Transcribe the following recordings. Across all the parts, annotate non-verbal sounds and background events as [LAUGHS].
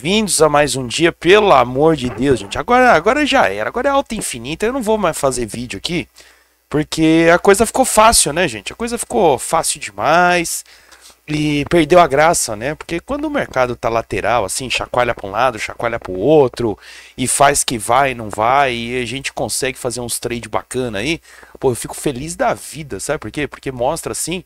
bem-vindos a mais um dia, pelo amor de Deus, gente. Agora, agora já era, agora é alta infinita, eu não vou mais fazer vídeo aqui, porque a coisa ficou fácil, né, gente? A coisa ficou fácil demais e perdeu a graça, né? Porque quando o mercado tá lateral, assim, chacoalha para um lado, chacoalha para o outro e faz que vai, não vai, e a gente consegue fazer uns trade bacana aí, pô, eu fico feliz da vida, sabe por quê? Porque mostra assim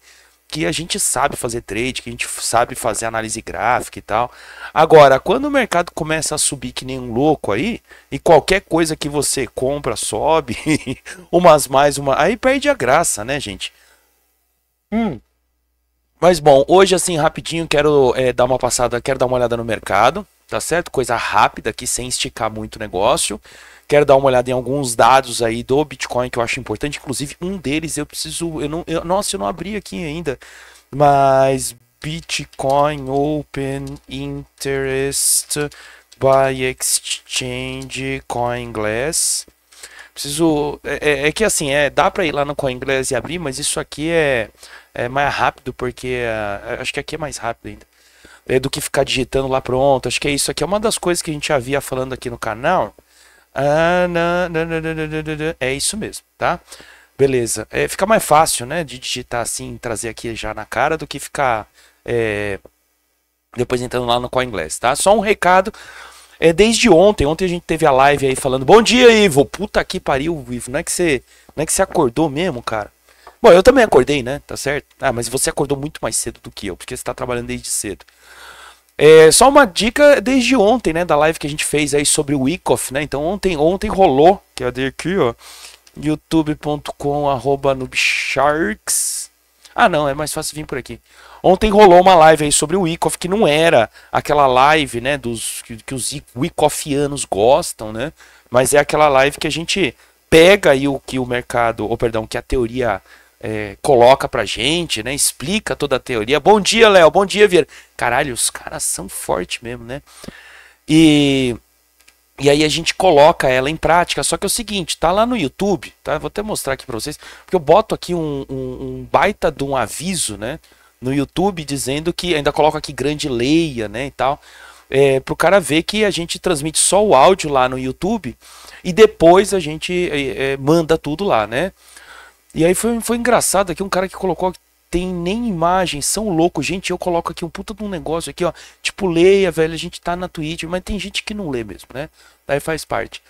que a gente sabe fazer trade, que a gente sabe fazer análise gráfica e tal. Agora, quando o mercado começa a subir que nem um louco aí, e qualquer coisa que você compra sobe, [LAUGHS] umas mais, uma. Aí perde a graça, né, gente? Hum. Mas bom, hoje assim, rapidinho, quero é, dar uma passada, quero dar uma olhada no mercado tá certo? Coisa rápida aqui, sem esticar muito o negócio. Quero dar uma olhada em alguns dados aí do Bitcoin que eu acho importante. Inclusive, um deles eu preciso. Eu não, eu, nossa, eu não abri aqui ainda. Mas Bitcoin Open Interest by Exchange CoinGlass. Preciso. É, é, é, que assim, é, dá para ir lá no CoinGlass e abrir, mas isso aqui é, é mais rápido, porque ah, acho que aqui é mais rápido ainda é, do que ficar digitando lá pronto. Acho que é isso aqui. É uma das coisas que a gente já via falando aqui no canal. Ah, não, não, não, é isso mesmo, tá? Beleza. É, fica mais fácil, né? De digitar assim, trazer aqui já na cara, do que ficar é, depois entrando lá no Coin tá? Só um recado. É desde ontem. Ontem a gente teve a live aí falando: Bom dia, Ivo. Puta que pariu, Ivo. Não é que você, não é que você acordou mesmo, cara? Bom, eu também acordei, né? Tá certo? Ah, mas você acordou muito mais cedo do que eu, porque você tá trabalhando desde cedo. É, só uma dica desde ontem, né, da live que a gente fez aí sobre o Wyckoff, né? Então ontem, ontem rolou, que é aqui, ó, youtube.com/nubsharks. Ah, não, é mais fácil vir por aqui. Ontem rolou uma live aí sobre o Wyckoff, que não era aquela live, né, dos que, que os Wyckofianos gostam, né? Mas é aquela live que a gente pega aí o que o mercado, ou perdão, que a teoria é, coloca pra gente, né? Explica toda a teoria. Bom dia, Léo. Bom dia, Vieira. Caralho, os caras são fortes mesmo, né? E, e aí a gente coloca ela em prática. Só que é o seguinte, tá lá no YouTube, tá? Vou até mostrar aqui pra vocês, porque eu boto aqui um, um, um baita de um aviso, né? No YouTube dizendo que ainda coloco aqui grande leia, né? E tal. É, pro cara ver que a gente transmite só o áudio lá no YouTube e depois a gente é, é manda tudo lá, né? E aí foi, foi engraçado aqui um cara que colocou que tem nem imagem, são loucos. Gente, eu coloco aqui um puta de um negócio aqui, ó. Tipo, leia, velho, a gente tá na Twitch, mas tem gente que não lê mesmo, né? Daí faz parte.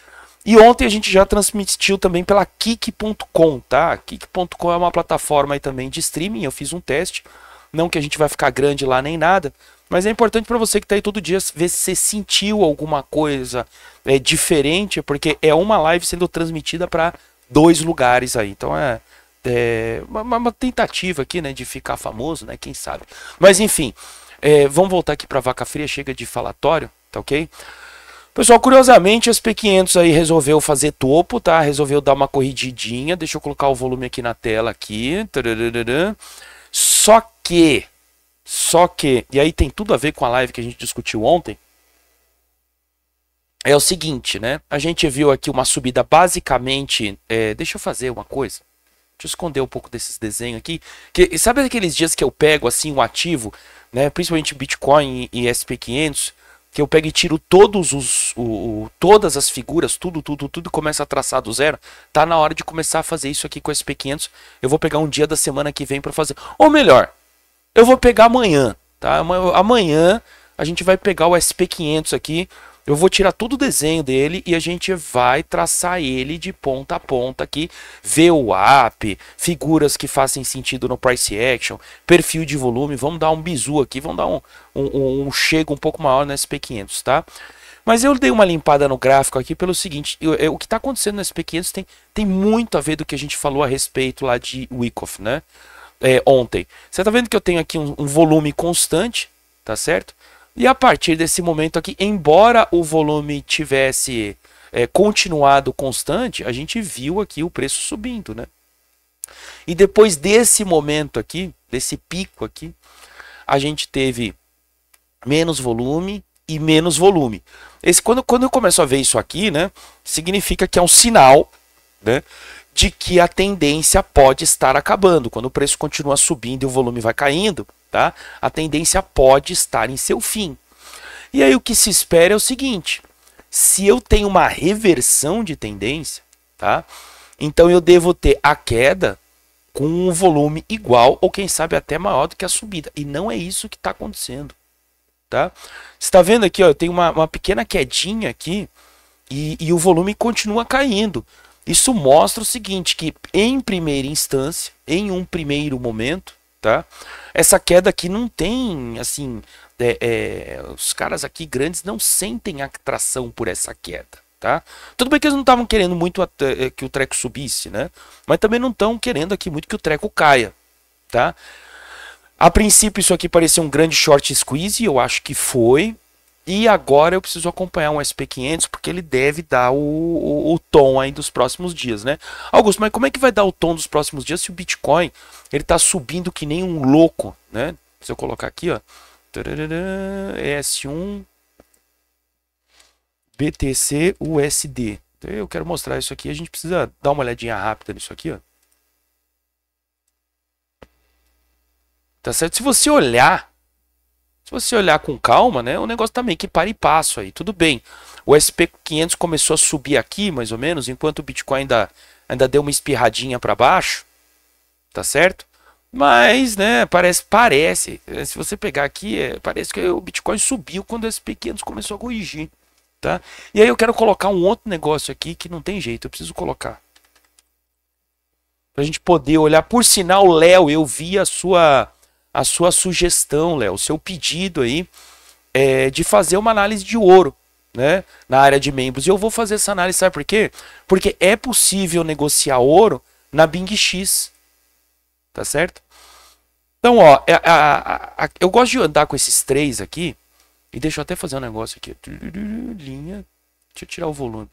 E ontem a gente já transmitiu também pela Kik.com, tá? Kik.com é uma plataforma aí também de streaming, eu fiz um teste. Não que a gente vai ficar grande lá nem nada, mas é importante para você que tá aí todo dia ver se você sentiu alguma coisa é, diferente, porque é uma live sendo transmitida para dois lugares aí. Então é, é uma, uma, tentativa aqui, né, de ficar famoso, né? Quem sabe. Mas enfim, é, vamos voltar aqui para vaca fria. Chega de falatório, tá ok? Pessoal, curiosamente, as P500 aí resolveu fazer topo, tá? Resolveu dar uma corrididinha. Deixa eu colocar o volume aqui na tela aqui. Só que, só que, e aí tem tudo a ver com a live que a gente discutiu ontem é o seguinte, né? A gente viu aqui uma subida basicamente. É, deixa eu fazer uma coisa. Deixa eu esconder um pouco desses desenhos aqui. Que, sabe aqueles dias que eu pego assim o um ativo, né? Principalmente Bitcoin e, SP500, que eu pego e tiro todos os, o, o, todas as figuras, tudo, tudo, tudo começa a traçar do zero. Tá na hora de começar a fazer isso aqui com o SP500. Eu vou pegar um dia da semana que vem para fazer. Ou melhor, eu vou pegar amanhã, tá? Amanhã a gente vai pegar o SP500 aqui eu vou tirar todo o desenho dele e a gente vai traçar ele de ponta a ponta aqui, ver o app, figuras que fazem sentido no price action, perfil de volume, vamos dar um bizu aqui, vamos dar um, um, um chego um pouco maior no SP500, tá? Mas eu dei uma limpada no gráfico aqui pelo seguinte, eu, eu, é, o que está acontecendo no SP500 tem, tem muito a ver do que a gente falou a respeito lá de Wyckoff, né? É, ontem. Você está vendo que eu tenho aqui um, um volume constante, tá certo? E a partir desse momento aqui, embora o volume tivesse é, continuado constante, a gente viu aqui o preço subindo, né? E depois desse momento aqui, desse pico aqui, a gente teve menos volume e menos volume. Esse, quando, quando eu começo a ver isso aqui, né, significa que é um sinal né, de que a tendência pode estar acabando. Quando o preço continua subindo e o volume vai caindo, tá? A tendência pode estar em seu fim. E aí o que se espera é o seguinte: se eu tenho uma reversão de tendência, tá? Então eu devo ter a queda com um volume igual ou quem sabe até maior do que a subida. E não é isso que está acontecendo, tá? Está vendo aqui, ó, eu tenho uma, uma pequena quedinha aqui e, e o volume continua caindo. Isso mostra o seguinte, que em primeira instância, em um primeiro momento, tá? Essa queda aqui não tem, assim, é, é, os caras aqui grandes não sentem atração por essa queda, tá? Tudo bem que eles não estavam querendo muito é, é, que o treco subisse, né? Mas também não estão querendo aqui muito que o treco caia, tá? A princípio isso aqui parecia um grande short squeeze, eu acho que foi, e agora eu preciso acompanhar um SP500 porque ele deve dar o, o, o, tom aí dos próximos dias, né? Augusto, mas como é que vai dar o tom dos próximos dias se o Bitcoin ele tá subindo que nem um louco, né? Se eu colocar aqui, ó, S1 BTC USD. Eu quero mostrar isso aqui, a gente precisa dar uma olhadinha rápida nisso aqui, ó. Tá certo? Se você olhar você olhar com calma, né, o negócio também que para e passo aí, tudo bem. O SP500 começou a subir aqui, mais ou menos, enquanto o Bitcoin ainda, ainda deu uma espirradinha para baixo, tá certo? Mas, né, parece, parece, né, se você pegar aqui, é, parece que o Bitcoin subiu quando o SP500 começou a corrigir, tá? E aí eu quero colocar um outro negócio aqui que não tem jeito, eu preciso colocar. Pra gente poder olhar, por sinal, Léo, eu vi a sua a sua sugestão, Léo, o seu pedido aí é, de fazer uma análise de ouro. Né, na área de membros. E eu vou fazer essa análise, sabe por quê? Porque é possível negociar ouro na Bing X. Tá certo? Então, ó, é, a, a, a, eu gosto de andar com esses três aqui. E deixa eu até fazer um negócio aqui. Linha. Deixa eu tirar o volume.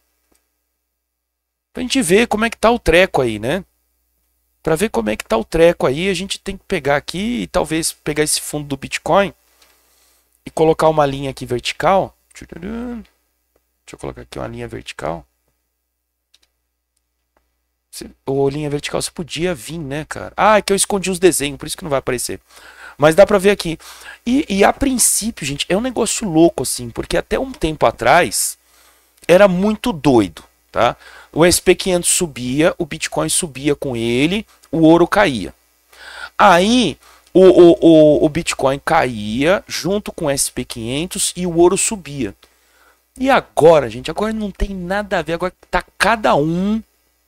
Pra gente ver como é que tá o treco aí, né? para ver como é que tá o treco aí. A gente tem que pegar aqui e talvez pegar esse fundo do Bitcoin e colocar uma linha aqui vertical. Deixa eu colocar aqui uma linha vertical. Ou linha vertical, você podia vir, né, cara? Ah, é que eu escondi os desenhos, por isso que não vai aparecer. Mas dá pra ver aqui. E, e a princípio, gente, é um negócio louco, assim, porque até um tempo atrás era muito doido. Tá? O SP500 subia, o Bitcoin subia com ele, o ouro caía. Aí o, o, o, o Bitcoin caía junto com o SP500 e o ouro subia. E agora, gente, agora não tem nada a ver. Agora tá cada um,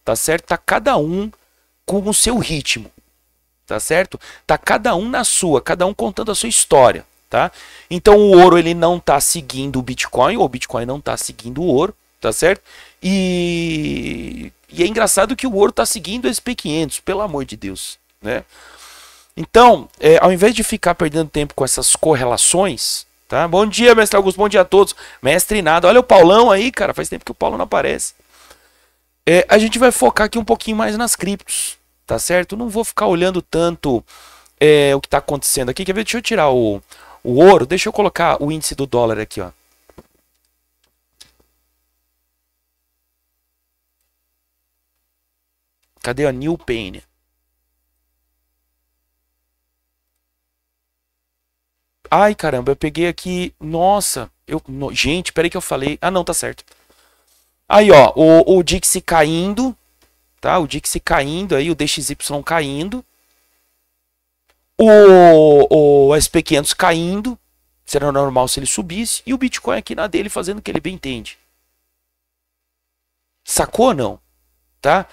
tá certo? Tá cada um com o seu ritmo, tá certo? Tá cada um na sua, cada um contando a sua história, tá? Então o ouro ele não tá seguindo o Bitcoin, ou o Bitcoin não tá seguindo o ouro, tá certo? E, e é engraçado que o ouro está seguindo o sp 500 pelo amor de Deus, né? Então, é, ao invés de ficar perdendo tempo com essas correlações, tá? Bom dia, mestre Augusto, bom dia a todos. Mestre nada, olha o Paulão aí, cara, faz tempo que o Paulo não aparece. É, a gente vai focar aqui um pouquinho mais nas criptos, tá certo? Não vou ficar olhando tanto é, o que está acontecendo aqui. Quer ver? Deixa eu tirar o, o ouro, deixa eu colocar o índice do dólar aqui, ó. Cadê a New Pain? Ai, caramba, eu peguei aqui. Nossa, eu, no, gente, peraí que eu falei. Ah, não, tá certo. Aí, ó, o, o Dixie caindo, tá? O Dixie caindo aí, o DXY caindo. O, o SP500 caindo. Será normal se ele subisse. E o Bitcoin aqui na dele fazendo o que ele bem entende. Sacou ou não? Tá?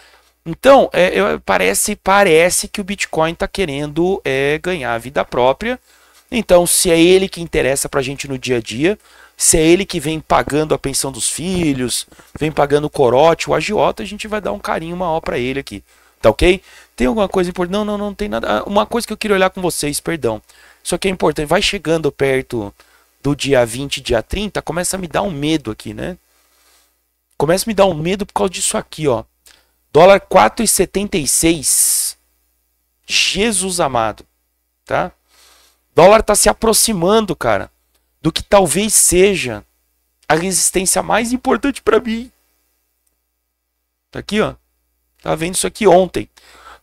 Então, é, parece, parece que o Bitcoin está querendo é, ganhar vida própria. Então, se é ele que interessa para a gente no dia a dia, se é ele que vem pagando a pensão dos filhos, vem pagando o corote, o agiota, a gente vai dar um carinho maior para ele aqui. Tá ok? Tem alguma coisa importante? Não, não, não tem nada. Ah, uma coisa que eu queria olhar com vocês, perdão. Só que é importante, vai chegando perto do dia 20, dia 30, começa a me dar um medo aqui, né? Começa a me dar um medo por causa disso aqui, ó. Dólar 4,76. Jesus amado, tá? Dólar tá se aproximando, cara, do que talvez seja a resistência mais importante para mim. Tá aqui, ó. Tá vendo isso aqui ontem.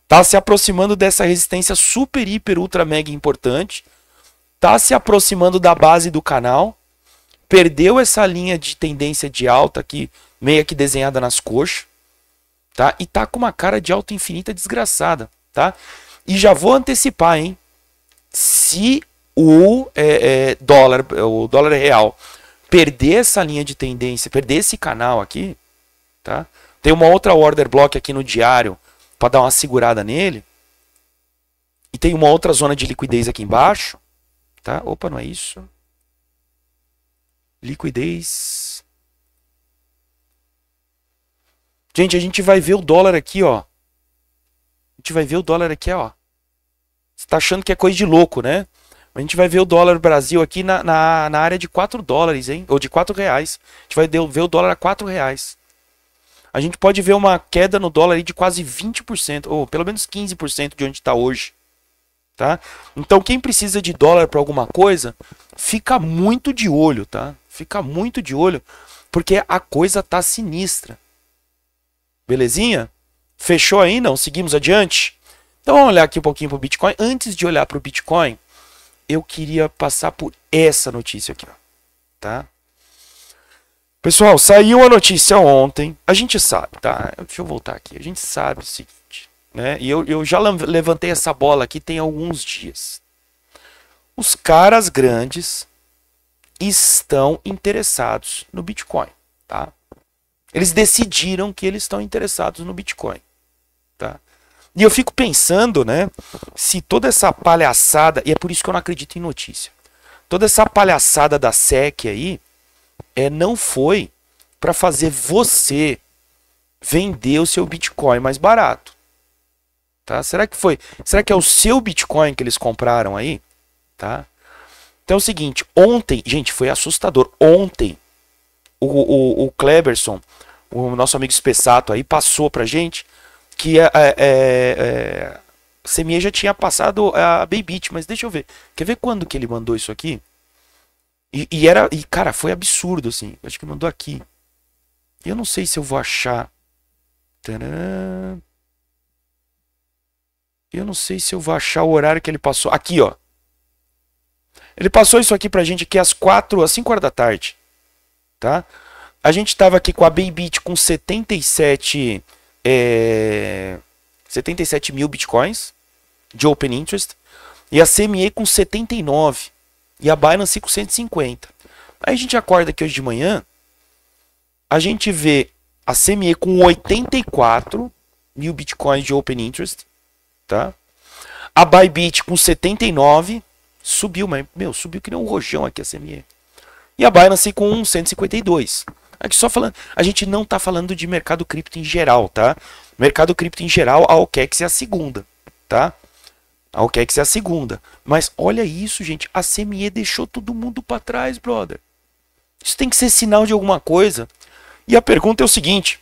Tá se aproximando dessa resistência super, hiper, ultra, mega importante. Tá se aproximando da base do canal. Perdeu essa linha de tendência de alta aqui, meio que desenhada nas coxas tá? E tá com uma cara de alta infinita desgraçada, tá? E já vou antecipar, hein? Se o é, é, dólar, é, o dólar real perder essa linha de tendência, perder esse canal aqui, tá? Tem uma outra order block aqui no diário para dar uma segurada nele. E tem uma outra zona de liquidez aqui embaixo, tá? Opa, não é isso. Liquidez Gente, a gente vai ver o dólar aqui, ó. A gente vai ver o dólar aqui, ó. Você tá achando que é coisa de louco, né? A gente vai ver o dólar Brasil aqui na, na, na área de 4 dólares, hein? Ou de 4 reais. A gente vai ver o dólar a 4 reais. A gente pode ver uma queda no dólar aí de quase 20%, ou pelo menos 15% de onde está hoje. Tá? Então, quem precisa de dólar para alguma coisa, fica muito de olho, tá? Fica muito de olho, porque a coisa tá sinistra. Belezinha? Fechou aí? Não? Seguimos adiante? Então vamos olhar aqui um pouquinho para o Bitcoin. Antes de olhar para o Bitcoin, eu queria passar por essa notícia aqui. Ó. Tá? Pessoal, saiu a notícia ontem. A gente sabe, tá? Deixa eu voltar aqui. A gente sabe o seguinte, né? E eu, eu já levantei essa bola aqui tem alguns dias. Os caras grandes estão interessados no Bitcoin, tá? Eles decidiram que eles estão interessados no Bitcoin. Tá? E eu fico pensando, né, se toda essa palhaçada, e é por isso que eu não acredito em notícia. Toda essa palhaçada da SEC aí é não foi para fazer você vender o seu Bitcoin mais barato. Tá? Será que foi? Será que é o seu Bitcoin que eles compraram aí? Tá? Então é o seguinte, ontem, gente, foi assustador. Ontem o, o, o Kleberson, o nosso amigo Espessato aí, passou pra gente que a, é, é, é, é Semia já tinha passado a Baybit, mas deixa eu ver. Quer ver quando que ele mandou isso aqui? E, e, era. E, cara, foi absurdo, assim. Acho que mandou aqui. Eu não sei se eu vou achar. Eu não sei se eu vou achar o horário que ele passou. Aqui, ó. Ele passou isso aqui pra gente aqui às quatro, às 5 horas da tarde. Tá? A gente estava aqui com a Baybit com 77, é, 77 mil bitcoins de open interest e a CME com 79 e a Binance com 150. Aí a gente acorda aqui hoje de manhã, a gente vê a CME com 84 mil bitcoins de open interest, tá? A Bybit com 79 subiu, mas meu, subiu que nem um rojão aqui a CME. E a Binance com 152. Aqui só falando, a gente não está falando de mercado cripto em geral, tá? Mercado cripto em geral, a OKEx é a segunda, tá? A OKEx é a segunda. Mas olha isso, gente, a CME deixou todo mundo para trás, brother. Isso tem que ser sinal de alguma coisa. E a pergunta é o seguinte,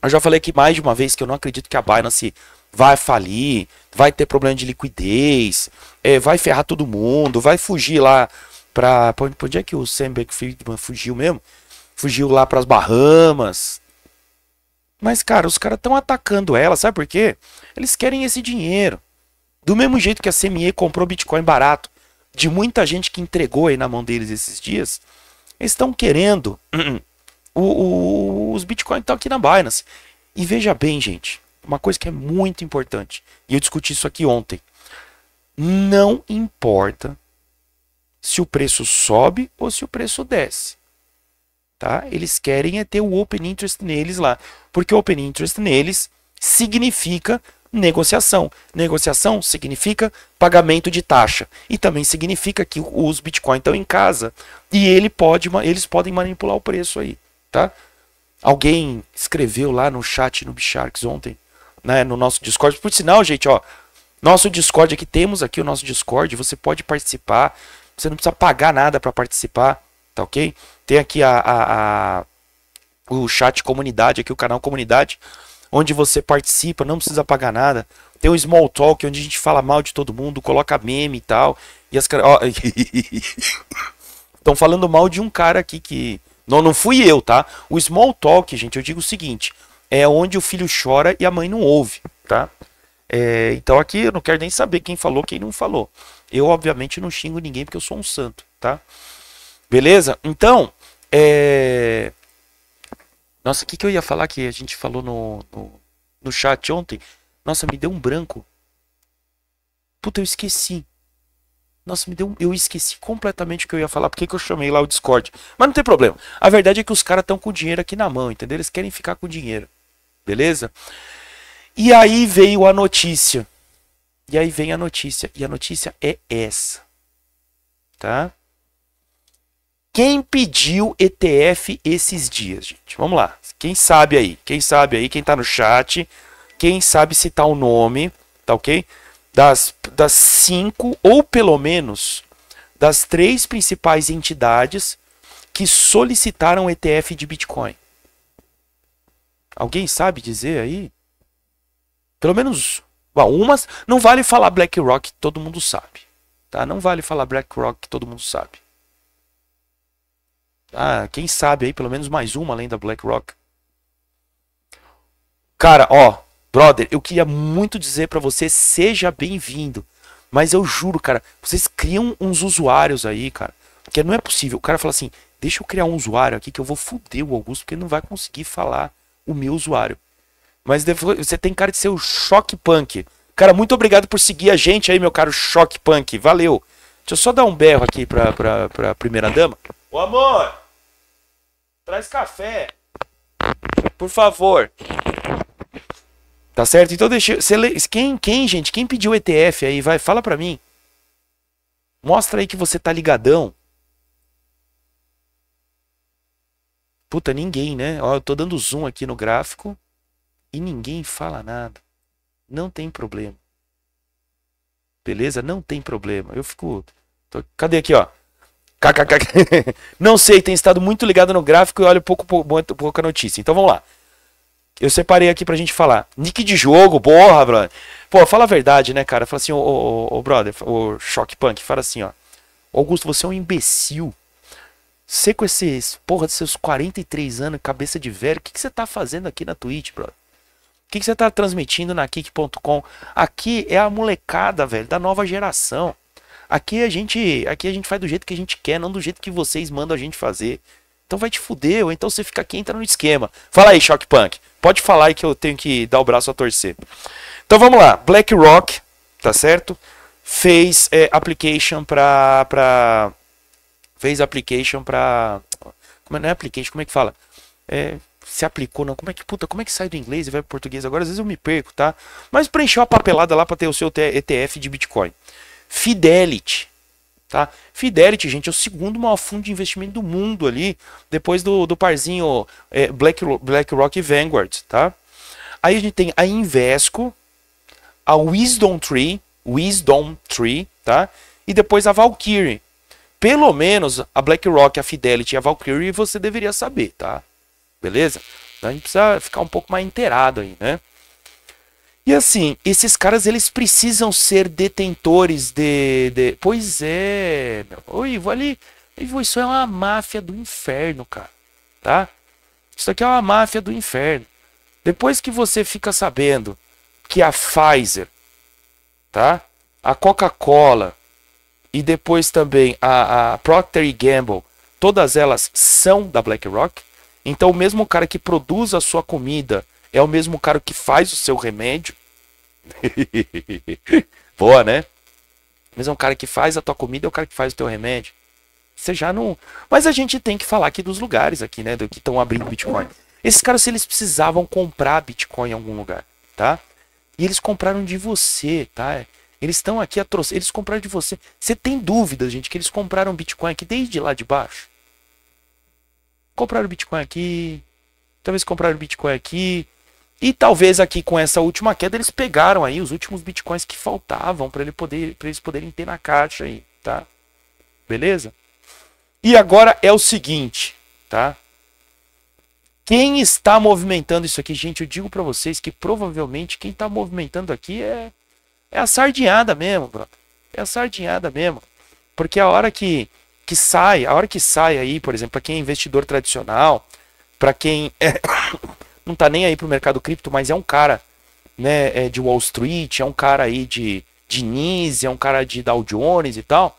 eu já falei aqui mais de uma vez que eu não acredito que a Binance vai falir, vai ter problema de liquidez, é, vai ferrar todo mundo, vai fugir lá para onde é que o Sam Friedman fugiu mesmo? Fugiu lá para as Bahamas. Mas cara, os caras estão atacando ela, sabe por quê? Eles querem esse dinheiro. Do mesmo jeito que a CME comprou Bitcoin barato, de muita gente que entregou aí na mão deles esses dias, eles estão querendo [CLEARS THROAT] o, o, os Bitcoin estão aqui na Binance. E veja bem, gente, uma coisa que é muito importante, e eu discuti isso aqui ontem. Não importa se o preço sobe ou se o preço desce. Tá? Eles querem é ter o open interest neles lá, porque open interest neles significa negociação. Negociação significa pagamento de taxa e também significa que os Bitcoin estão em casa e ele pode, eles podem manipular o preço aí, tá? Alguém escreveu lá no chat no Bisharks ontem, né, no nosso Discord. Por sinal, gente, ó, nosso Discord aqui temos aqui o nosso Discord, você pode participar, você não precisa pagar nada para participar, tá ok? Tem aqui a, a, a, o chat comunidade, aqui o canal comunidade, onde você participa, não precisa pagar nada. Tem o Small Talk, onde a gente fala mal de todo mundo, coloca meme e tal. E as caras. [LAUGHS] Estão falando mal de um cara aqui que. Não, não fui eu, tá? O Small Talk, gente, eu digo o seguinte: é onde o filho chora e a mãe não ouve, tá? É, então aqui eu não quero nem saber quem falou, quem não falou. Eu, obviamente, não xingo ninguém porque eu sou um santo, tá? Beleza? Então, é. Nossa, o que, que eu ia falar que a gente falou no, no, no chat ontem? Nossa, me deu um branco. Puta, eu esqueci. Nossa, me deu um... eu esqueci completamente o que eu ia falar. Por que, que eu chamei lá o Discord? Mas não tem problema. A verdade é que os caras estão com o dinheiro aqui na mão, entendeu? Eles querem ficar com o dinheiro. Beleza? E aí veio a notícia e aí vem a notícia. E a notícia é essa. Tá? Quem pediu ETF esses dias, gente? Vamos lá. Quem sabe aí? Quem sabe aí? Quem tá no chat? Quem sabe citar tá o nome? Tá ok? Das, das cinco, ou pelo menos das três principais entidades que solicitaram ETF de Bitcoin. Alguém sabe dizer aí? Pelo menos Bom, umas não vale falar BlackRock, todo mundo sabe. Tá? Não vale falar BlackRock, todo mundo sabe. Ah, quem sabe aí pelo menos mais uma além da BlackRock. Cara, ó, brother, eu queria muito dizer para você seja bem-vindo, mas eu juro, cara, vocês criam uns usuários aí, cara, porque não é possível. O cara fala assim: "Deixa eu criar um usuário aqui que eu vou foder o Augusto porque ele não vai conseguir falar o meu usuário". Mas você tem cara de ser o Choque Punk. Cara, muito obrigado por seguir a gente aí, meu caro Choque Punk. Valeu. Deixa eu só dar um berro aqui pra, pra, pra primeira dama. Ô amor! Traz café. Por favor. Tá certo? Então deixa. Quem, quem, gente? Quem pediu ETF aí? Vai, fala pra mim. Mostra aí que você tá ligadão. Puta, ninguém, né? Ó, eu tô dando zoom aqui no gráfico e ninguém fala nada. Não tem problema. Beleza? Não tem problema. Eu fico. Tô... Cadê aqui, ó? KKK. [LAUGHS] Não sei, tem estado muito ligado no gráfico e olho pouco, pouco, pouca notícia. Então vamos lá. Eu separei aqui pra gente falar. Nick de jogo, porra, brother. Pô, fala a verdade, né, cara? Fala assim, ô, ô, ô, ô brother, o Shock Punk, fala assim, ó. Augusto, você é um imbecil. Você com esses, porra, de seus 43 anos, cabeça de velho, o que, que você tá fazendo aqui na Twitch, brother? que, que você está transmitindo na Kik.com? Aqui é a molecada, velho, da nova geração. Aqui a gente, aqui a gente faz do jeito que a gente quer, não do jeito que vocês mandam a gente fazer. Então vai te fuder, ou então você fica aqui entra no esquema. Fala aí, Shock Punk. Pode falar aí que eu tenho que dar o braço a torcer. Então vamos lá. BlackRock, tá certo? Fez é, application pra, pra. Fez application pra. Como é, não é application, como é que fala? É, se aplicou, não. Como é que puta, como é que sai do inglês e vai pro português agora? Às vezes eu me perco, tá? Mas preencheu a papelada lá para ter o seu ETF de Bitcoin. Fidelity, tá? Fidelity, gente, é o segundo maior fundo de investimento do mundo ali, depois do, do parzinho é, Black, BlackRock e Vanguard, tá? Aí a gente tem a Invesco, a Wisdom Tree, Wisdom Tree, tá? E depois a Valkyrie. Pelo menos a BlackRock, a Fidelity e a Valkyrie você deveria saber, tá? beleza? Então a gente precisa ficar um pouco mais inteirado aí, né? E assim, esses caras eles precisam ser detentores de. de... Pois é, meu. Ô Ivo, ali. Ivo, isso é uma máfia do inferno, cara. Tá? Isso aqui é uma máfia do inferno. Depois que você fica sabendo que a Pfizer, tá? A Coca-Cola e depois também a, a Procter Gamble, todas elas são da BlackRock, então, o mesmo cara que produz a sua comida é o mesmo cara que faz o seu remédio. [LAUGHS] Boa, né? O mesmo cara que faz a tua comida é o cara que faz o teu remédio. Você já não. Mas a gente tem que falar aqui dos lugares aqui, né? Do que estão abrindo Bitcoin. Esses caras, eles precisavam comprar Bitcoin em algum lugar, tá? E eles compraram de você, tá? Eles estão aqui a Eles compraram de você. Você tem dúvida, gente, que eles compraram Bitcoin aqui desde lá de baixo? compraram Bitcoin aqui, talvez compraram Bitcoin aqui. E talvez aqui com essa última queda eles pegaram aí os últimos bitcoins que faltavam para ele poder, eles poderem ter na caixa aí, tá? Beleza? E agora é o seguinte, tá? Quem está movimentando isso aqui, gente, eu digo para vocês que provavelmente quem está movimentando aqui é é a sardinhada mesmo, brother. É a sardinhada mesmo. Porque a hora que que sai, a hora que sai aí, por exemplo, para quem é investidor tradicional, para quem é, [COUGHS] não está nem aí para o mercado cripto, mas é um cara né, é de Wall Street, é um cara aí de, de é um cara de Dow Jones e tal,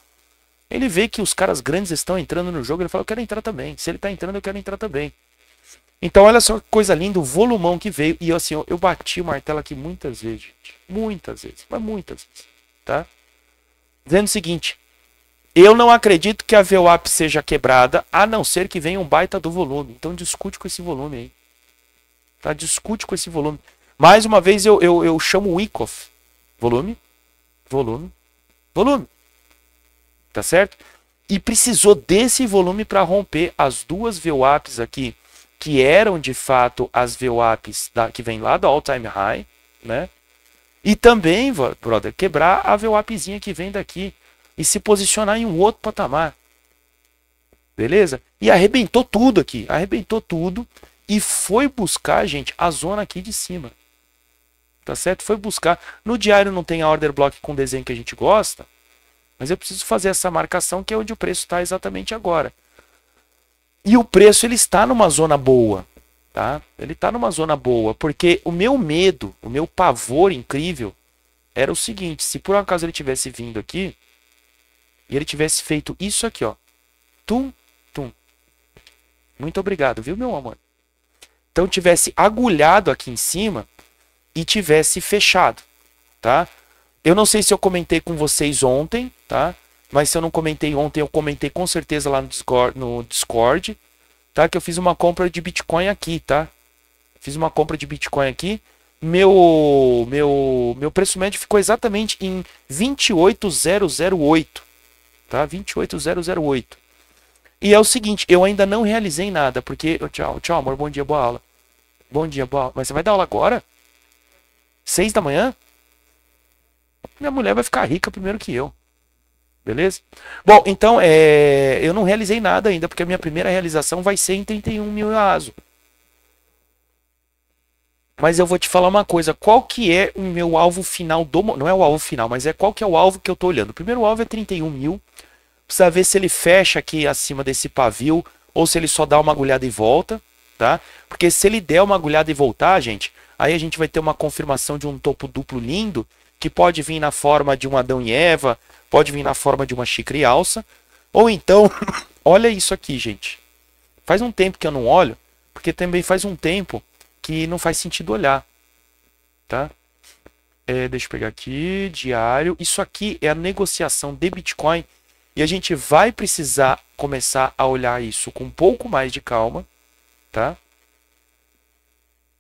ele vê que os caras grandes estão entrando no jogo, ele fala, eu quero entrar também. Se ele está entrando, eu quero entrar também. Então, olha só que coisa linda, o volumão que veio. E assim, eu, eu bati o martelo aqui muitas vezes, gente. Muitas vezes, mas muitas vezes, tá? Dizendo o seguinte, eu não acredito que a VWAP seja quebrada, a não ser que venha um baita do volume. Então discute com esse volume aí. Tá? Discute com esse volume. Mais uma vez eu, eu, eu chamo o Wyckoff. Volume, volume, volume. Tá certo? E precisou desse volume para romper as duas VWAPs aqui, que eram de fato as VWAPs da, que vem lá do All Time High, né? E também, brother, quebrar a VWAPzinha que vem daqui e se posicionar em um outro patamar. Beleza? E arrebentou tudo aqui. Arrebentou tudo e foi buscar, gente, a zona aqui de cima. Tá certo? Foi buscar. No diário não tem a order block com desenho que a gente gosta, mas eu preciso fazer essa marcação que é onde o preço está exatamente agora. E o preço ele está numa zona boa, tá? Ele está numa zona boa, porque o meu medo, o meu pavor incrível era o seguinte, se por acaso ele tivesse vindo aqui, e ele tivesse feito isso aqui, ó. Tum, tum. Muito obrigado, viu, meu amor? Então tivesse agulhado aqui em cima e tivesse fechado, tá? Eu não sei se eu comentei com vocês ontem, tá? Mas se eu não comentei ontem, eu comentei com certeza lá no Discord, no Discord tá? Que eu fiz uma compra de Bitcoin aqui, tá? Fiz uma compra de Bitcoin aqui. Meu meu meu preço médio ficou exatamente em 28008, tá? 28008. E é o seguinte, eu ainda não realizei nada, porque... Tchau, tchau, amor, bom dia, boa aula. Bom dia, boa aula. Mas você vai dar aula agora? Seis da manhã? Minha mulher vai ficar rica primeiro que eu. Beleza? Bom, então, é... eu não realizei nada ainda, porque a minha primeira realização vai ser em 31 mil aso. Mas eu vou te falar uma coisa, qual que é o meu alvo final do... Não é o alvo final, mas é qual que é o alvo que eu tô olhando. O primeiro alvo é 31 mil. Precisa ver se ele fecha aqui acima desse pavio ou se ele só dá uma agulhada e volta, tá? Porque se ele der uma agulhada e voltar, gente, aí a gente vai ter uma confirmação de um topo duplo lindo que pode vir na forma de um Adão e Eva, pode vir na forma de uma xícara e alça. Ou então, [LAUGHS] olha isso aqui, gente. Faz um tempo que eu não olho, porque também faz um tempo que não faz sentido olhar, tá? É, deixa eu pegar aqui, diário. Isso aqui é a negociação de Bitcoin e a gente vai precisar começar a olhar isso com um pouco mais de calma, tá?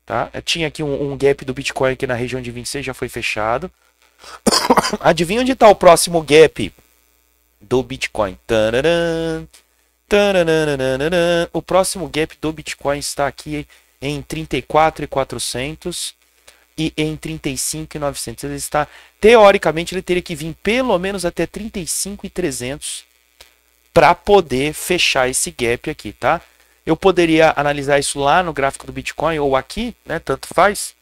Tá? Eu tinha aqui um, um gap do Bitcoin aqui na região de 26, já foi fechado. [COUGHS] Adivinha onde está o próximo gap do Bitcoin? Tararam, tararam, o próximo gap do Bitcoin está aqui em 34,400 e em 35,900. Ele está teoricamente ele teria que vir pelo menos até 35,300 para poder fechar esse gap aqui, tá? Eu poderia analisar isso lá no gráfico do Bitcoin ou aqui, né? Tanto faz.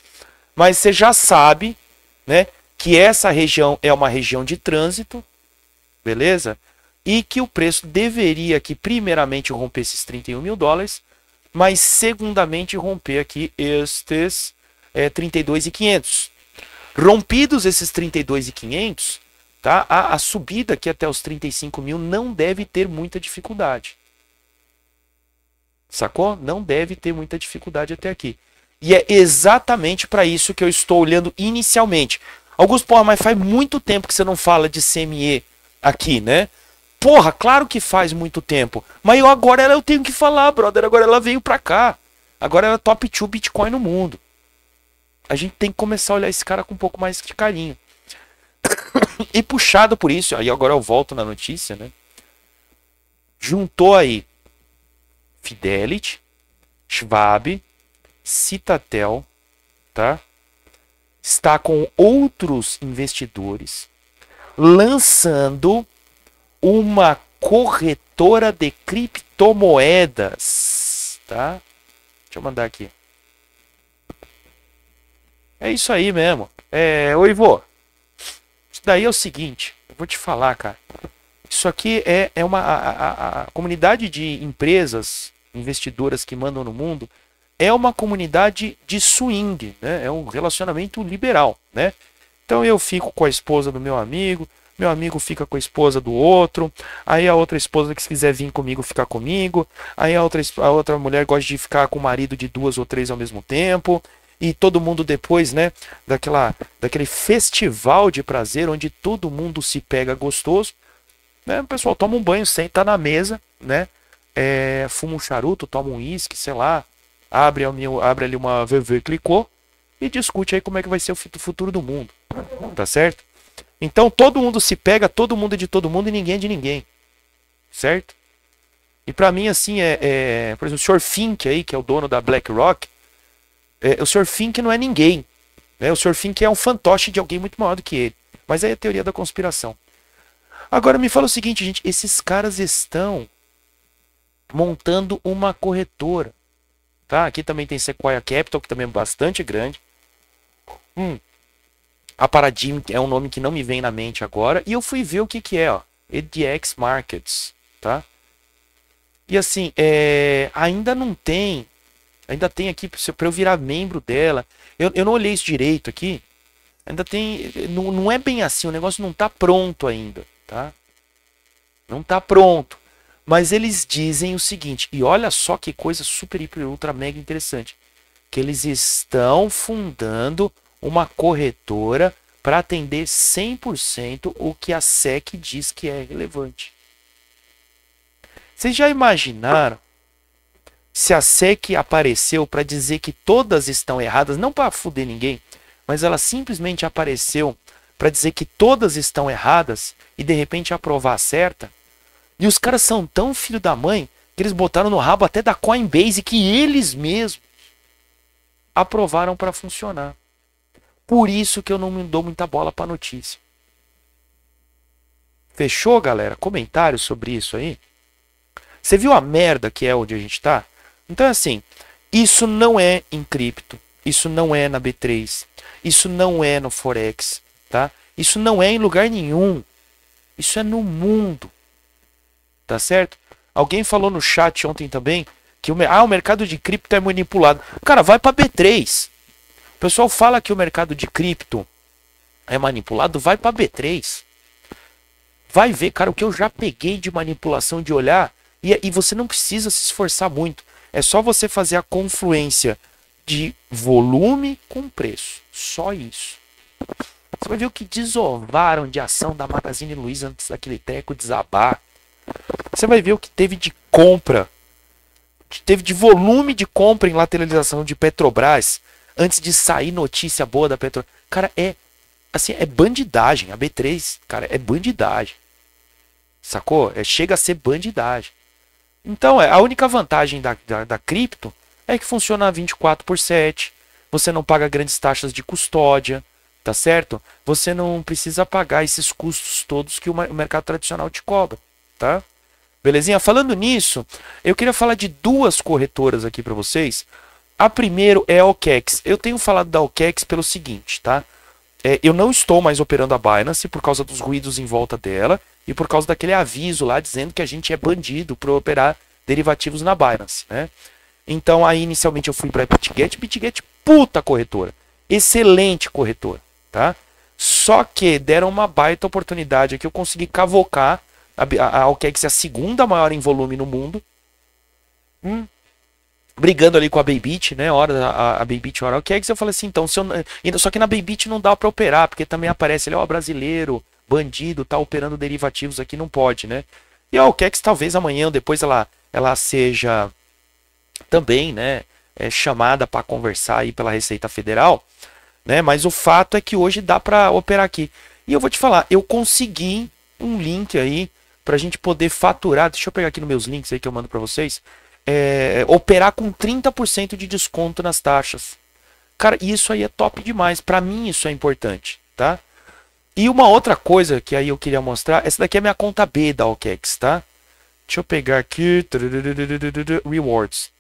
Mas você já sabe, né, que essa região é uma região de trânsito, beleza? E que o preço deveria aqui primeiramente romper esses 31 mil dólares mas segundamente romper aqui estes é, eh, 32 e 500. Rompidos esses 32 e 500, tá? A, a subida aqui até os 35 mil não deve ter muita dificuldade. Sacou? Não deve ter muita dificuldade até aqui. E é exatamente para isso que eu estou olhando inicialmente. Augusto, porra, mas faz muito tempo que você não fala de CME aqui, né? Porra, claro que faz muito tempo. Mas eu agora ela, eu tenho que falar, brother. Agora ela veio pra cá. Agora ela é top 2 Bitcoin no mundo. A gente tem que começar a olhar esse cara com um pouco mais de carinho. [COUGHS] e puxado por isso, aí agora eu volto na notícia, né? Juntou aí Fidelity, Schwab, Citatel, tá? Está com outros investidores lançando uma corretora de criptomoedas, tá? Deixa eu mandar aqui. É isso aí mesmo. É, ô Ivo, isso daí é o seguinte, eu vou te falar, cara. Isso aqui é, é uma. A, a, a comunidade de empresas investidoras que mandam no mundo é uma comunidade de swing, né? É um relacionamento liberal, né? Então eu fico com a esposa do meu amigo, meu amigo fica com a esposa do outro, aí a outra esposa que se quiser vir comigo fica comigo, aí a outra, a outra mulher gosta de ficar com o marido de duas ou três ao mesmo tempo, e todo mundo depois, né, daquela, daquele festival de prazer onde todo mundo se pega gostoso, né, o pessoal toma um banho, senta na mesa, né, é, fuma um charuto, toma um uísque, sei lá, abre, abre ali uma VV, clicou, e discute aí como é que vai ser o futuro do mundo, tá certo? Então todo mundo se pega, todo mundo é de todo mundo e ninguém é de ninguém. Certo? E para mim, assim, é, é, Por exemplo, o Sr. Fink aí, que é o dono da BlackRock, é, o Sr. Fink não é ninguém. Né? O Sr. Fink é um fantoche de alguém muito maior do que ele. Mas aí é a teoria da conspiração. Agora me fala o seguinte, gente, esses caras estão montando uma corretora. Tá? Aqui também tem Sequoia Capital, que também é bastante grande. Hum. A Paradigm é um nome que não me vem na mente agora. E eu fui ver o que, que é, ó. EDX Markets, tá? E assim, é, ainda não tem. Ainda tem aqui para eu virar membro dela. Eu, eu não olhei isso direito aqui. Ainda tem. Não, não é bem assim, o negócio não tá pronto ainda, tá? Não tá pronto. Mas eles dizem o seguinte, e olha só que coisa super, hiper, ultra, mega interessante. Que eles estão fundando uma corretora para atender 100% o que a SEC diz que é relevante. Vocês já imaginaram se a SEC apareceu para dizer que todas estão erradas, não para fuder ninguém, mas ela simplesmente apareceu para dizer que todas estão erradas e de repente aprovar a certa? E os caras são tão filho da mãe que eles botaram no rabo até da Coinbase que eles mesmos aprovaram para funcionar. Por isso que eu não me dou muita bola para notícia. Fechou, galera? Comentários sobre isso aí? Você viu a merda que é onde a gente está? Então, assim, isso não é em cripto, isso não é na B3, isso não é no Forex, tá? Isso não é em lugar nenhum. Isso é no mundo. Tá certo? Alguém falou no chat ontem também que o, ah, o mercado de cripto é manipulado. Cara, vai para B3 pessoal fala que o mercado de cripto é manipulado, vai para B3. Vai ver, cara, o que eu já peguei de manipulação de olhar. E, e você não precisa se esforçar muito. É só você fazer a confluência de volume com preço. Só isso. Você vai ver o que desovaram de ação da Magazine Luiza antes daquele treco desabar. Você vai ver o que teve de compra. Teve de volume de compra em lateralização de Petrobras antes de sair notícia boa da Petro, Cara, é assim, é bandidagem. A B3, cara, é bandidagem. Sacou? É, chega a ser bandidagem. Então, é, a única vantagem da, da, da cripto é que funciona 24 por 7. Você não paga grandes taxas de custódia, tá certo? Você não precisa pagar esses custos todos que o, o mercado tradicional te cobra, tá? Belezinha? Falando nisso, eu queria falar de duas corretoras aqui para vocês. A primeiro é a OKEx. Eu tenho falado da OKEx pelo seguinte, tá? É, eu não estou mais operando a Binance por causa dos ruídos em volta dela e por causa daquele aviso lá dizendo que a gente é bandido para operar derivativos na Binance, né? Então aí inicialmente eu fui para Bitget, Bitget puta corretora, excelente corretora, tá? Só que deram uma baita oportunidade aqui, eu consegui cavocar a, a, a OKEx é a segunda maior em volume no mundo. Hum, brigando ali com a Baybit, né? Hora a, a Baybit, hora o que é eu falei assim, então, se eu, só que na Baybit não dá para operar, porque também aparece ele, ó, brasileiro, bandido, tá operando derivativos aqui, não pode, né? E ó, o que é talvez amanhã ou depois ela ela seja também, né, é, chamada para conversar aí pela Receita Federal, né? Mas o fato é que hoje dá para operar aqui. E eu vou te falar, eu consegui um link aí para a gente poder faturar. Deixa eu pegar aqui nos meus links aí que eu mando para vocês é, operar com 30% de desconto nas taxas. Cara, isso aí é top demais. Para mim, isso é importante, tá? E uma outra coisa que aí eu queria mostrar, essa daqui é minha conta B da OKEx, tá? Deixa eu pegar aqui, rewards.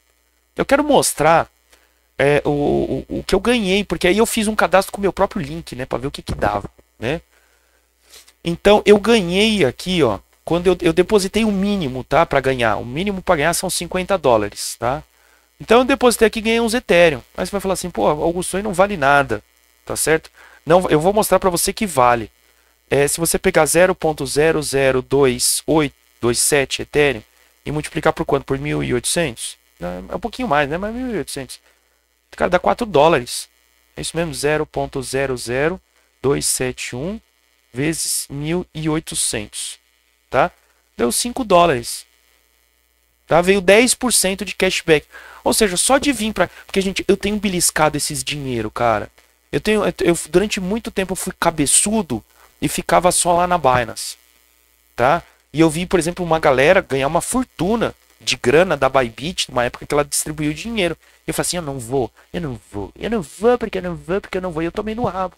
Eu quero mostrar é, o, o, o, que eu ganhei, porque aí eu fiz um cadastro com o meu próprio link, né, para ver o que que dava, né? Então eu ganhei aqui, ó, quando eu, eu depositei o mínimo, tá? Para ganhar. O mínimo para ganhar são 50 dólares, tá? Então eu depositei aqui e ganhei uns Ethereum. mas você vai falar assim, pô, Augusto aí não vale nada, tá certo? Não, eu vou mostrar para você que vale. É, se você pegar 0.002827 Ethereum e multiplicar por quanto? Por 1.800? É um pouquinho mais, né? Mas 1.800. Cara, dá 4 dólares. É isso mesmo, 0.00271 vezes 1.800 tá? Deu 5 dólares. Tá? Veio 10% de cashback. Ou seja, só de vir para, porque gente, eu tenho beliscado esses dinheiro, cara. Eu tenho eu, durante muito tempo eu fui cabeçudo e ficava só lá na Binance, tá? E eu vi, por exemplo, uma galera ganhar uma fortuna de grana da Bybit, numa época que ela distribuiu dinheiro. Eu falei assim, eu não vou, eu não vou, eu não vou porque eu não vou, porque eu não vou, eu tomei no rabo,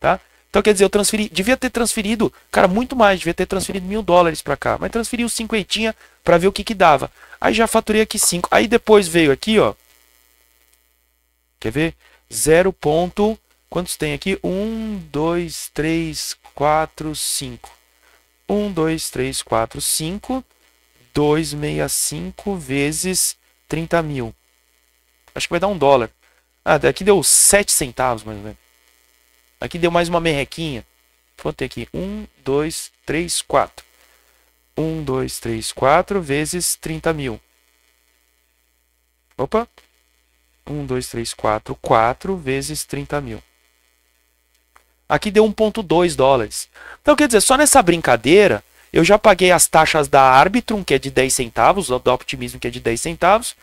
tá? Então, quer dizer, eu transferi, devia ter transferido, cara, muito mais, devia ter transferido mil dólares para cá, mas transferi os cinquentinha para ver o que que dava. Aí já faturei aqui cinco Aí depois veio aqui, ó. Quer ver? zero Ponto, quantos tem aqui? três quatro cinco um dois três quatro cinco dois meia 265 vezes 30 mil. Acho que vai dar um dólar. Ah, daqui deu sete centavos, mais ou menos. Aqui deu mais uma merrequinha. Vou ter aqui 1, 2, 3, 4. 1, 2, 3, 4 vezes 30 mil. Opa! 1, 2, 3, 4, 4 vezes 30 mil. Aqui deu 1,2 dólares. Então, quer dizer, só nessa brincadeira, eu já paguei as taxas da Arbitrum, que é de 10 centavos, da Optimismo, que é de 10 centavos.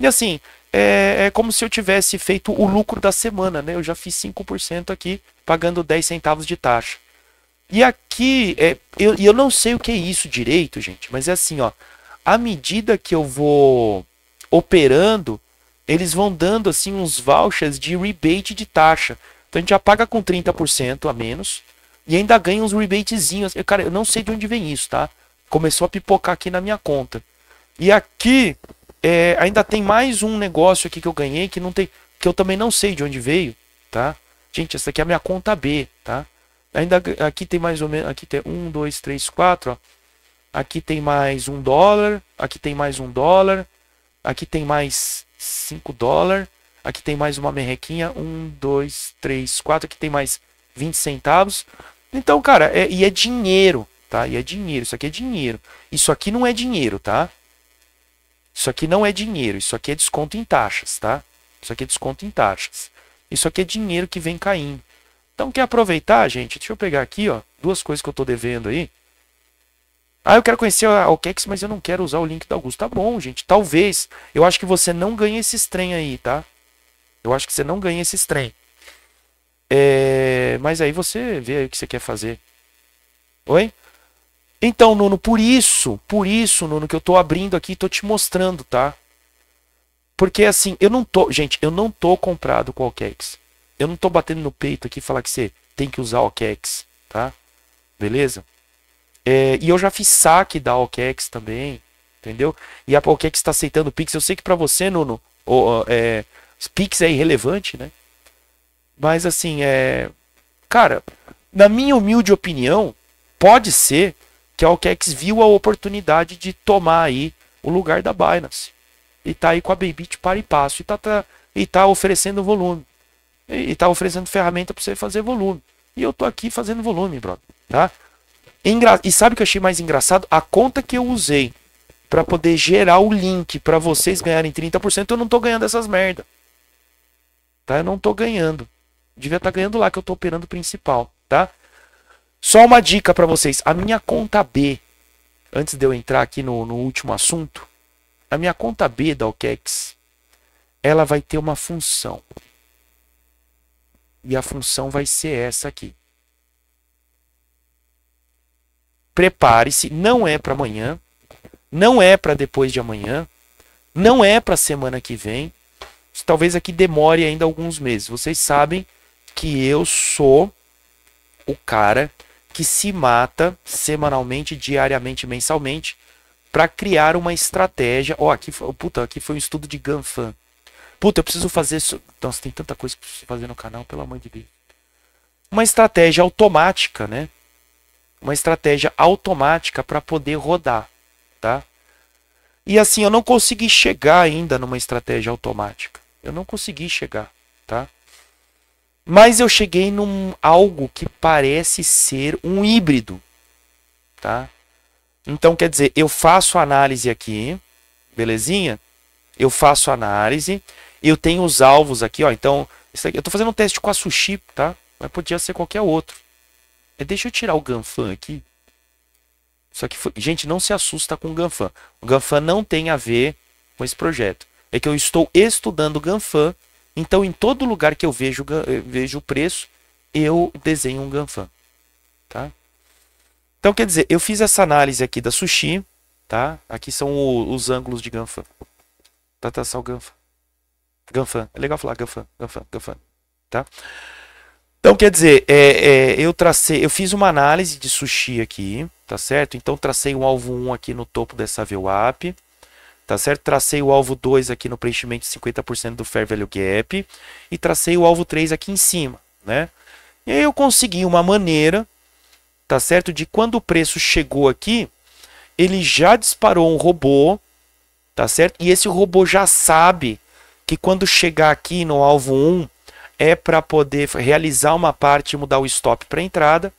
E assim, é, é como se eu tivesse feito o lucro da semana, né? Eu já fiz 5% aqui, pagando 10 centavos de taxa. E aqui, é, eu, eu não sei o que é isso direito, gente, mas é assim, ó. À medida que eu vou operando, eles vão dando assim uns vouchers de rebate de taxa. Então a gente já paga com 30% a menos e ainda ganha uns rebatezinhos. Eu, cara, eu não sei de onde vem isso, tá? Começou a pipocar aqui na minha conta. E aqui é, ainda tem mais um negócio aqui que eu ganhei que não tem, que eu também não sei de onde veio, tá? Gente, essa aqui é a minha conta B, tá? Ainda aqui tem mais ou menos, aqui tem um, dois, três, quatro, ó. Aqui tem mais um dólar, aqui tem mais um dólar, aqui tem mais cinco dólar, aqui tem mais uma merrequinha, um, dois, três, quatro, aqui tem mais 20 centavos. Então, cara, é, e é dinheiro, tá? E é dinheiro, isso aqui é dinheiro. Isso aqui não é dinheiro, tá? Isso aqui não é dinheiro, isso aqui é desconto em taxas, tá? Isso aqui é desconto em taxas. Isso aqui é dinheiro que vem caindo. Então quer aproveitar, gente? Deixa eu pegar aqui, ó, duas coisas que eu tô devendo aí. Ah, eu quero conhecer a OKEX, mas eu não quero usar o link do Augusto. Tá bom, gente. Talvez. Eu acho que você não ganha esse trem aí, tá? Eu acho que você não ganha esse trem. É... Mas aí você vê aí o que você quer fazer. Oi? Então, Nuno, por isso, por isso, Nuno, que eu tô abrindo aqui e tô te mostrando, tá? Porque assim, eu não tô, gente, eu não tô comprado com OKEx. Eu não tô batendo no peito aqui falar que você tem que usar o OKEx, tá? Beleza? É, e eu já fiz saque da OKEx também, entendeu? E a OKEx está aceitando Pix. Eu sei que para você, Nuno, o, é, Pix é irrelevante, né? Mas assim, é, cara, na minha humilde opinião, pode ser que a é OKEx viu a oportunidade de tomar aí o lugar da Binance. E tá aí com a Bybit para e passo. E tá, tá, e tá oferecendo volume. E, e tá oferecendo ferramenta para você fazer volume. E eu tô aqui fazendo volume, brother. Tá? Engra... E sabe o que eu achei mais engraçado? A conta que eu usei para poder gerar o link para vocês ganharem 30%, eu não tô ganhando essas merda. Tá? Eu não tô ganhando. Devia estar tá ganhando lá que eu tô operando principal, tá? Só uma dica para vocês. A minha conta B, antes de eu entrar aqui no, no último assunto, a minha conta B da OKEX, ela vai ter uma função. E a função vai ser essa aqui. Prepare-se, não é para amanhã, não é para depois de amanhã, não é para semana que vem. Talvez aqui demore ainda alguns meses. Vocês sabem que eu sou o cara que se mata semanalmente, diariamente, mensalmente, para criar uma estratégia. Ó, oh, aqui foi, puta, aqui foi um estudo de Ganfan. Puta, eu preciso fazer isso. Nossa, tem tanta coisa que preciso fazer no canal, pelo amor de Deus. Uma estratégia automática, né? Uma estratégia automática para poder rodar, tá? E assim, eu não consegui chegar ainda numa estratégia automática. Eu não consegui chegar, tá? Mas eu cheguei num algo que parece ser um híbrido, tá? Então quer dizer, eu faço análise aqui, belezinha? Eu faço análise, eu tenho os alvos aqui, ó. Então, aqui, eu estou fazendo um teste com a sushi, tá? Mas podia ser qualquer outro. É, deixa eu tirar o Ganfan aqui. Só que, gente, não se assusta com o Ganfan. O Ganfan não tem a ver com esse projeto. É que eu estou estudando o Ganfan então, em todo lugar que eu vejo, eh, vejo o preço, eu desenho um Ganfan. Tá? Então, quer dizer, eu fiz essa análise aqui da Sushi. Tá? Aqui são o, os ângulos de Ganfan. Tá, tá, o Ganfan. Ganfan. É legal falar Ganfan, Ganfan, Ganfan. Tá? Então, quer dizer, é, é, eu tracei, eu fiz uma análise de sushi aqui, tá certo? Então, tracei um alvo 1 aqui no topo dessa VWAP tá certo? Tracei o alvo 2 aqui no preenchimento de 50% do fair value gap e tracei o alvo 3 aqui em cima, né? E aí eu consegui uma maneira, tá certo? De quando o preço chegou aqui, ele já disparou um robô, tá certo? E esse robô já sabe que quando chegar aqui no alvo 1 é para poder realizar uma parte e mudar o stop para entrada.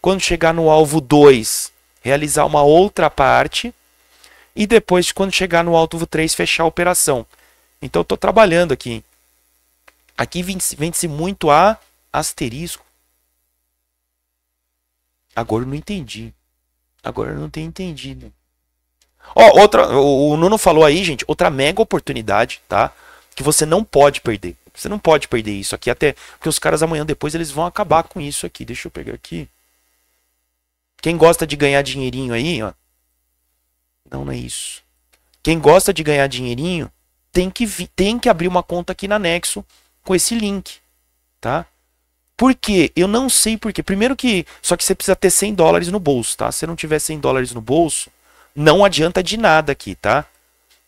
Quando chegar no alvo 2, realizar uma outra parte, e depois, quando chegar no alto 3, fechar a operação. Então, estou trabalhando aqui. Aqui vende-se muito a asterisco. Agora eu não entendi. Agora eu não tenho entendido. Ó, oh, outra, o Nuno falou aí, gente, outra mega oportunidade, tá? Que você não pode perder. Você não pode perder isso aqui até porque os caras amanhã depois eles vão acabar com isso aqui. Deixa eu pegar aqui. Quem gosta de ganhar dinheirinho aí, ó, não, não é isso. Quem gosta de ganhar dinheirinho tem que, tem que abrir uma conta aqui na Nexo com esse link, tá? Por quê? Eu não sei por quê. Primeiro que, só que você precisa ter 100 dólares no bolso, tá? Se não tiver 100 dólares no bolso, não adianta de nada aqui, tá?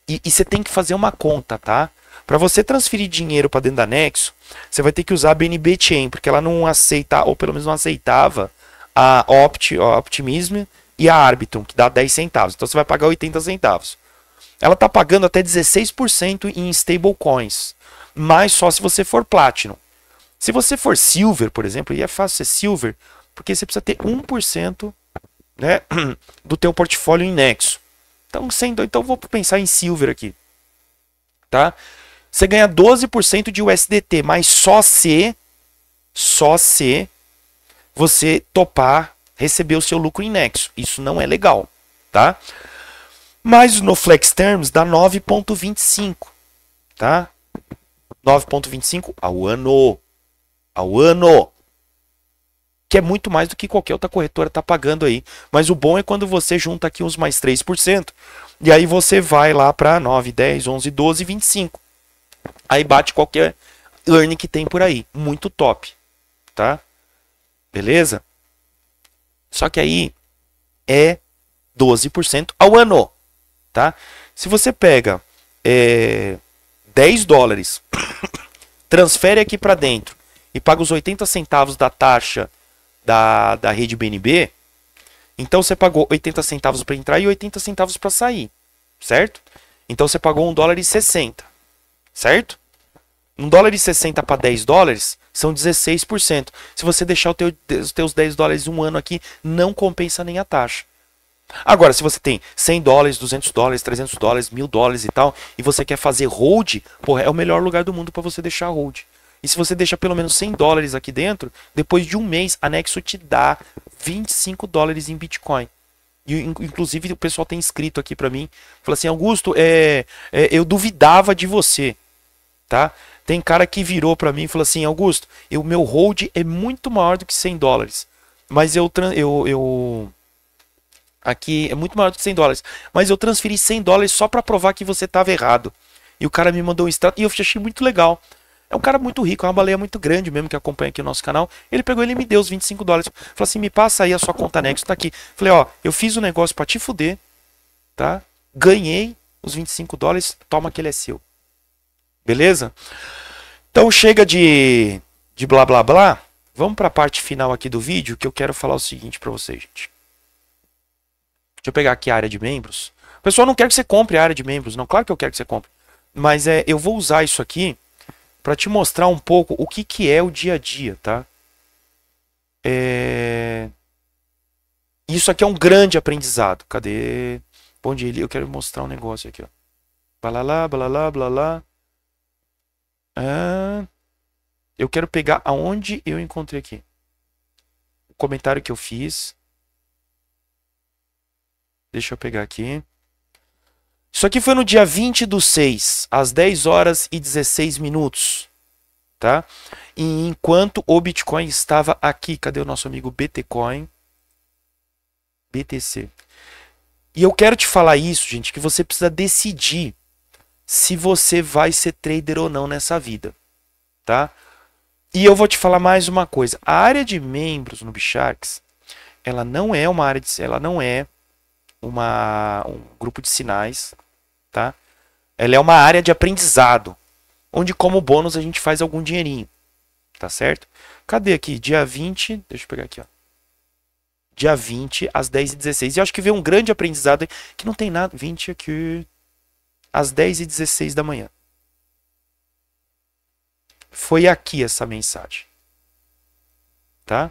E, e você tem que fazer uma conta, tá? Para você transferir dinheiro para dentro da Nexo, você vai ter que usar a BNB Chain, porque ela não aceita, ou pelo menos não aceitava, a Opt, a Optimism e a Arbitrum, que dá 10 centavos. Então você vai pagar 80 centavos. Ela está pagando até 16% em stablecoins, mas só se você for Platinum. Se você for Silver, por exemplo, e é fácil ser Silver, porque você precisa ter 1% né, [CLEARS THROAT] do teu portfólio em Nexo. Então, sendo, então vou pensar em Silver aqui. Tá? Você ganha 12% de USDT, mas só se só se você topar receber o seu lucro inexo. Isso não é legal, tá? Mas no Flex Terms dá 9.25, tá? 9.25 ao ano. Ao ano. Que é muito mais do que qualquer outra corretora tá pagando aí. Mas o bom é quando você junta aqui uns mais 3%. E aí você vai lá para 9, 10, 11, 12, 25. Aí bate qualquer earning que tem por aí. Muito top, tá? Beleza? Só que aí é 12% ao ano, tá? Se você pega é, 10 dólares, [COUGHS] transfere aqui para dentro e paga os 80 centavos da taxa da, da rede BNB, então você pagou 80 centavos para entrar e 80 centavos para sair, certo? Então você pagou 1 dólar e 60, certo? Um dólar e 60 para 10 dólares são 16%. Se você deixar teu, os teus 10 dólares um ano aqui, não compensa nem a taxa. Agora, se você tem 100 dólares, 200 dólares, 300 dólares, 1000 dólares e tal, e você quer fazer hold, porra, é o melhor lugar do mundo para você deixar hold. E se você deixa pelo menos 100 dólares aqui dentro, depois de um mês, a Nexo te dá 25 dólares em Bitcoin. E, inclusive, o pessoal tem escrito aqui para mim, falou assim, Augusto, é, é, eu duvidava de você tá? Tem cara que virou para mim e falou assim, Augusto, o meu hold é muito maior do que 100 dólares, mas eu, eu, eu aqui é muito maior do que 100 dólares, mas eu transferi 100 dólares só para provar que você estava errado. E o cara me mandou um extrato e eu achei muito legal. É um cara muito rico, é uma baleia muito grande mesmo que acompanha aqui o nosso canal. Ele pegou ele me deu os 25 dólares. Falou assim: me passa aí a sua conta Nexo, tá aqui. Falei: ó, eu fiz o um negócio pra te fuder, tá? Ganhei os 25 dólares, toma que ele é seu. Beleza? Então chega de, de blá blá blá. Vamos para a parte final aqui do vídeo que eu quero falar o seguinte para vocês, gente. Deixa eu pegar aqui a área de membros. Pessoal, não quero que você compre a área de membros, não. Claro que eu quero que você compre. Mas é, eu vou usar isso aqui para te mostrar um pouco o que, que é o dia a dia, tá? É... Isso aqui é um grande aprendizado. Cadê? Bom dia, Eu quero mostrar um negócio aqui, ó. blá blá. blá. Ah, eu quero pegar aonde eu encontrei aqui. O comentário que eu fiz. Deixa eu pegar aqui. Isso aqui foi no dia 20 do 6, às 10 horas e 16 minutos. Tá? E enquanto o Bitcoin estava aqui, cadê o nosso amigo BTcoin? BTC. E eu quero te falar isso, gente, que você precisa decidir se você vai ser trader ou não nessa vida, tá? E eu vou te falar mais uma coisa. A área de membros no Bicharks, ela não é uma área de, ela não é uma um grupo de sinais, tá? Ela é uma área de aprendizado, onde como bônus a gente faz algum dinheirinho. Tá certo? Cadê aqui? Dia 20, deixa eu pegar aqui, ó. Dia 20 às 10h16. E acho que veio um grande aprendizado que não tem nada. 20 aqui, às 10h16 da manhã. Foi aqui essa mensagem. Tá?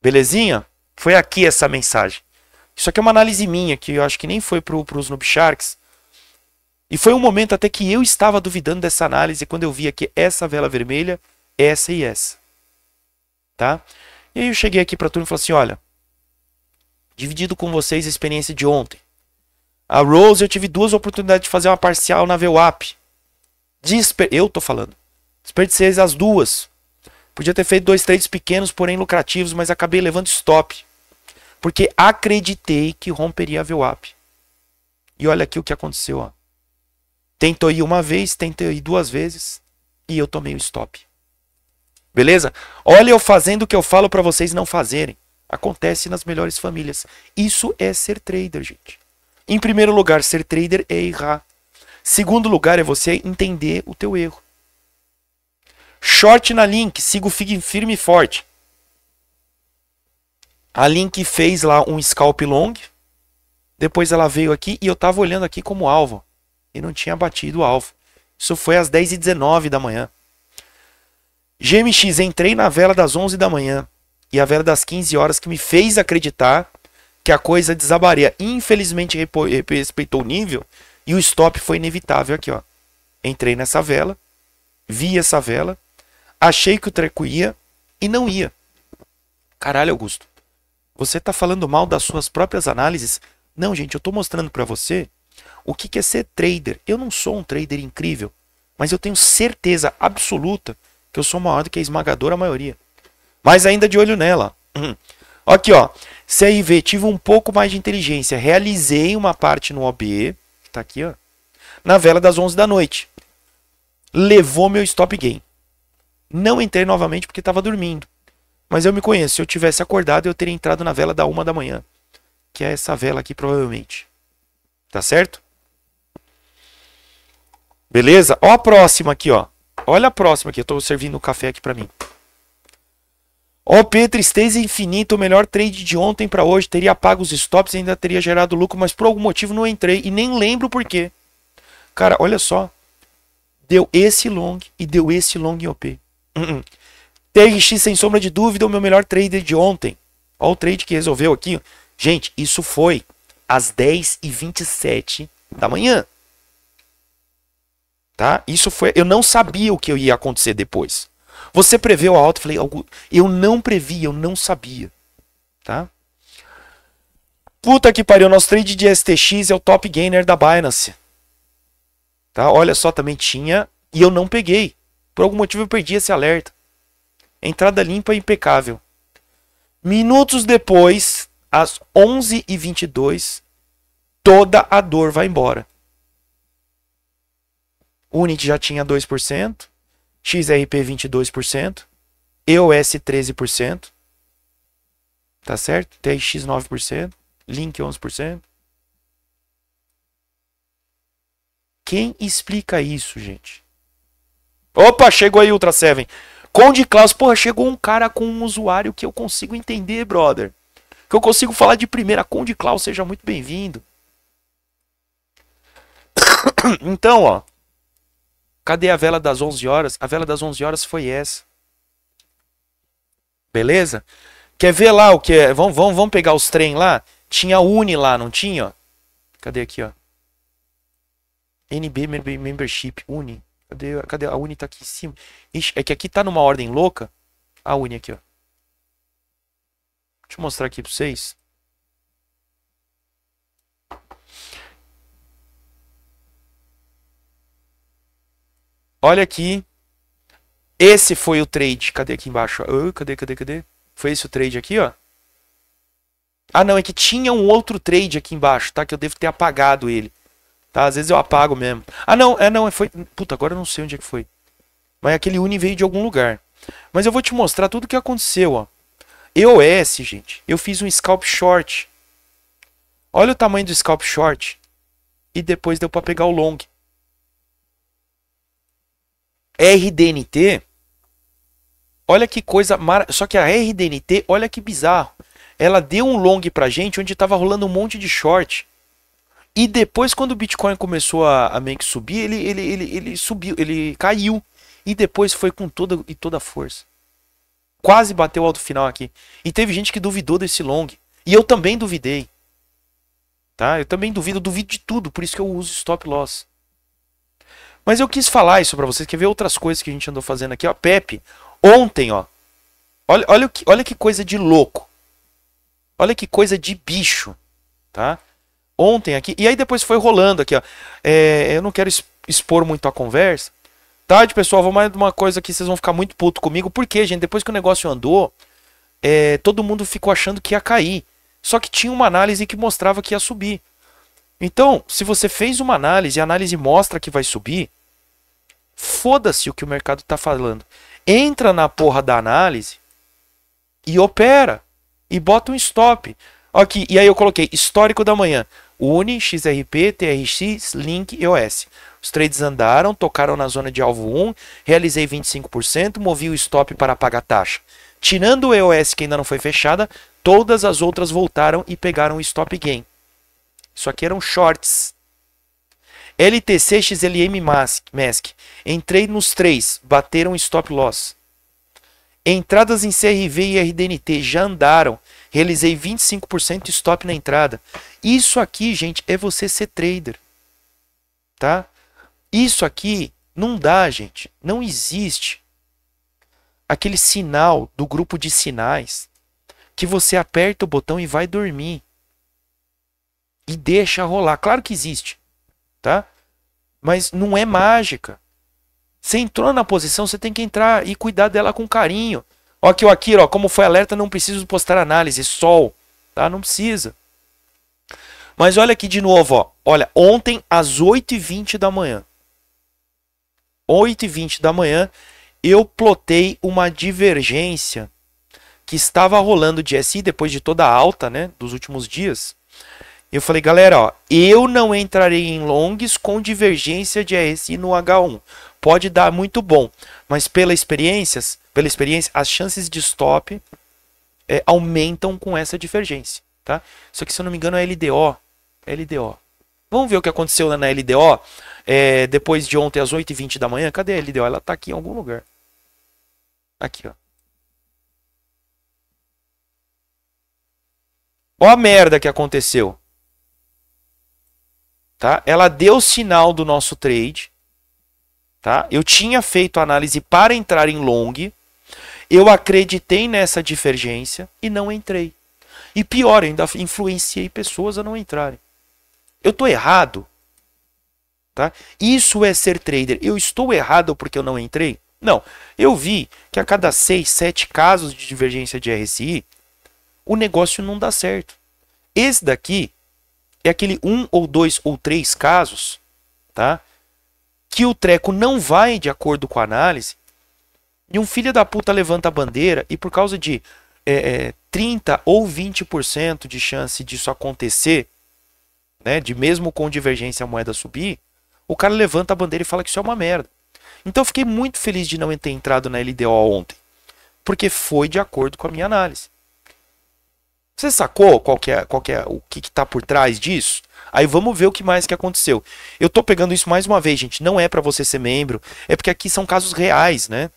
Belezinha? Foi aqui essa mensagem. Isso aqui é uma análise minha, que eu acho que nem foi para os Noob Sharks. E foi um momento até que eu estava duvidando dessa análise quando eu vi aqui essa vela vermelha, essa e essa. Tá? E aí eu cheguei aqui pra turma e falei assim, olha, dividido com vocês a experiência de ontem. A Rose, eu tive duas oportunidades de fazer uma parcial na VWAP. Desper... Eu tô falando. Desperdicei as duas. Podia ter feito dois trades pequenos, porém lucrativos, mas acabei levando stop. Porque acreditei que romperia a VWAP. E olha aqui o que aconteceu. Ó. Tentou ir uma vez, tentou ir duas vezes e eu tomei o stop. Beleza? Olha eu fazendo o que eu falo para vocês não fazerem. Acontece nas melhores famílias. Isso é ser trader, gente. Em primeiro lugar, ser trader é errar. Segundo lugar é você entender o teu erro. Short na Link, sigo firme e forte. A Link fez lá um scalp long. Depois ela veio aqui e eu estava olhando aqui como alvo. E não tinha batido o alvo. Isso foi às 10h19 da manhã. GMX, entrei na vela das 11 da manhã. E a vela das 15 horas que me fez acreditar que a coisa desabaria. Infelizmente respeitou o nível e o stop foi inevitável aqui, ó. Entrei nessa vela, vi essa vela, achei que o treco ia e não ia. Caralho, Augusto. Você tá falando mal das suas próprias análises? Não, gente, eu tô mostrando para você o que, que é ser trader. Eu não sou um trader incrível, mas eu tenho certeza absoluta que eu sou maior do que a esmagadora maioria. Mas ainda de olho nela. Uhum. Aqui, ó. CRV, tive um pouco mais de inteligência. Realizei uma parte no OB, tá aqui, ó. Na vela das 11 da noite. Levou meu stop gain. Não entrei novamente porque estava dormindo. Mas eu me conheço. Se eu tivesse acordado, eu teria entrado na vela da 1 da manhã. Que é essa vela aqui, provavelmente. Tá certo? Beleza? Ó a próxima aqui, ó. Olha a próxima aqui. Eu estou servindo o café aqui para mim. OP, tristeza infinita, o melhor trade de ontem para hoje. Teria pago os stops e ainda teria gerado lucro, mas por algum motivo não entrei e nem lembro por quê. Cara, olha só. Deu esse long e deu esse long em OP. Uh -uh. TRX, sem sombra de dúvida, o meu melhor trader de ontem. Olha o trade que resolveu aqui. Gente, isso foi às 10h27 da manhã. Tá? Isso foi. Eu não sabia o que ia acontecer depois. Você preveu a alta? Eu falei, algo... eu não previ, eu não sabia. Tá? Puta que pariu, nosso trade de STX é o top gainer da Binance. Tá? Olha só, também tinha e eu não peguei. Por algum motivo eu perdi esse alerta. Entrada limpa e é impecável. Minutos depois, às 11h22, toda a dor vai embora. O Unit já tinha 2%, XRP 22%, EOS 13%, tá certo? TX 9%, Link 11%. Quem explica isso, gente? Opa, chegou aí Ultra 7. Conde Klaus, porra, chegou um cara com um usuário que eu consigo entender, brother. Que eu consigo falar de primeira. Conde Klaus, seja muito bem-vindo. [COUGHS] Então, ó. Cadê a vela das 11 horas? A vela das 11 horas foi essa. Beleza? Quer ver lá o que é? Vamos, vamos, vamos pegar os trem lá? Tinha Uni lá, não tinha? Cadê aqui, ó? NB Membership, Uni. Cadê, cadê? A Uni tá aqui em cima. Ixi, é que aqui tá numa ordem louca. A Uni aqui, ó. Deixa eu mostrar aqui pra vocês. Olha aqui. Esse foi o trade. Cadê aqui embaixo? Oh, cadê, cadê, cadê? Foi esse o trade aqui, ó. Ah, não, é que tinha um outro trade aqui embaixo, tá? Que eu devo ter apagado ele. Tá? Às vezes eu apago mesmo. Ah, não, é não, é, foi... Puta, agora eu não sei onde é que foi. Mas aquele Uni veio de algum lugar. Mas eu vou te mostrar tudo o que aconteceu, ó. EOS, gente. Eu fiz um scalp short. Olha o tamanho do scalp short. E depois deu para pegar o long. RDNT, olha que coisa mar... Só que a RDNT, olha que bizarro. Ela deu um long pra gente onde tava rolando um monte de short. E depois, quando o Bitcoin começou a, a meio que subir, ele, ele, ele, ele subiu, ele caiu. E depois foi com toda e toda a força. Quase bateu alto final aqui. E teve gente que duvidou desse long. E eu também duvidei. Tá? Eu também duvido, duvido de tudo, por isso que eu uso stop loss. Mas eu quis falar isso para vocês, quer ver outras coisas que a gente andou fazendo aqui, ó. Pepe, ontem, ó. Olha, olha, que, olha que coisa de louco. Olha que coisa de bicho, tá? Ontem aqui, e aí depois foi rolando aqui, ó. É, eu não quero expor muito a conversa. Tarde, tá, pessoal, vou mais uma coisa aqui, vocês vão ficar muito puto comigo. Porque, gente, depois que o negócio andou, é, todo mundo ficou achando que ia cair. Só que tinha uma análise que mostrava que ia subir. Então, se você fez uma análise e a análise mostra que vai subir, Foda-se o que o mercado está falando. Entra na porra da análise e opera. E bota um stop. Aqui, e aí eu coloquei histórico da manhã. Uni, XRP, TRX, Link e OS. Os trades andaram, tocaram na zona de alvo 1, realizei 25%, movi o stop para pagar taxa. Tirando o EOS que ainda não foi fechada, todas as outras voltaram e pegaram o stop gain. Isso aqui eram shorts, LTC, XLM, Mask. mask. Entrei nos três, bateram stop loss. Entradas em CRV e RDNT já andaram. Realizei 25% stop na entrada. Isso aqui, gente, é você ser trader. Tá? Isso aqui não dá, gente. Não existe aquele sinal do grupo de sinais que você aperta o botão e vai dormir. E deixa rolar. Claro que existe tá? Mas não é mágica. Você entrou na posição, você tem que entrar e cuidar dela com carinho. Ó aqui, o aqui, ó, como foi alerta, não preciso postar análise, sol, tá? Não precisa. Mas olha aqui de novo, ó. Olha, ontem às 8h20 da manhã. 8h20 da manhã, eu plotei uma divergência que estava rolando de SI depois de toda a alta, né, dos últimos dias. Eu falei, galera, ó, eu não entrarei em longs com divergência de RSI no H1. Pode dar muito bom, mas pela experiência, pela experiência, as chances de stop é, aumentam com essa divergência, tá? Só que se eu não me engano, é LDO, é LDO. Vamos ver o que aconteceu na LDO é, depois de ontem às 8h20 da manhã. Cadê a LDO? Ela está aqui em algum lugar. Aqui, ó. Ó a merda que aconteceu tá? Ela deu sinal do nosso trade, tá? Eu tinha feito análise para entrar em long, eu acreditei nessa divergência e não entrei. E pior, ainda influenciei pessoas a não entrarem. Eu tô errado, tá? Isso é ser trader. Eu estou errado porque eu não entrei? Não. Eu vi que a cada 6, 7 casos de divergência de RSI, o negócio não dá certo. Esse daqui é aquele um ou dois ou três casos, tá? Que o treco não vai de acordo com a análise e um filho da puta levanta a bandeira e por causa de é, é, 30 ou 20% de chance disso acontecer, né, de mesmo com divergência a moeda subir, o cara levanta a bandeira e fala que isso é uma merda. Então eu fiquei muito feliz de não ter entrado na LDO ontem, porque foi de acordo com a minha análise. Você sacou qual que é, qual que é o que está por trás disso? Aí vamos ver o que mais que aconteceu. Eu tô pegando isso mais uma vez, gente. Não é para você ser membro, é porque aqui são casos reais, né?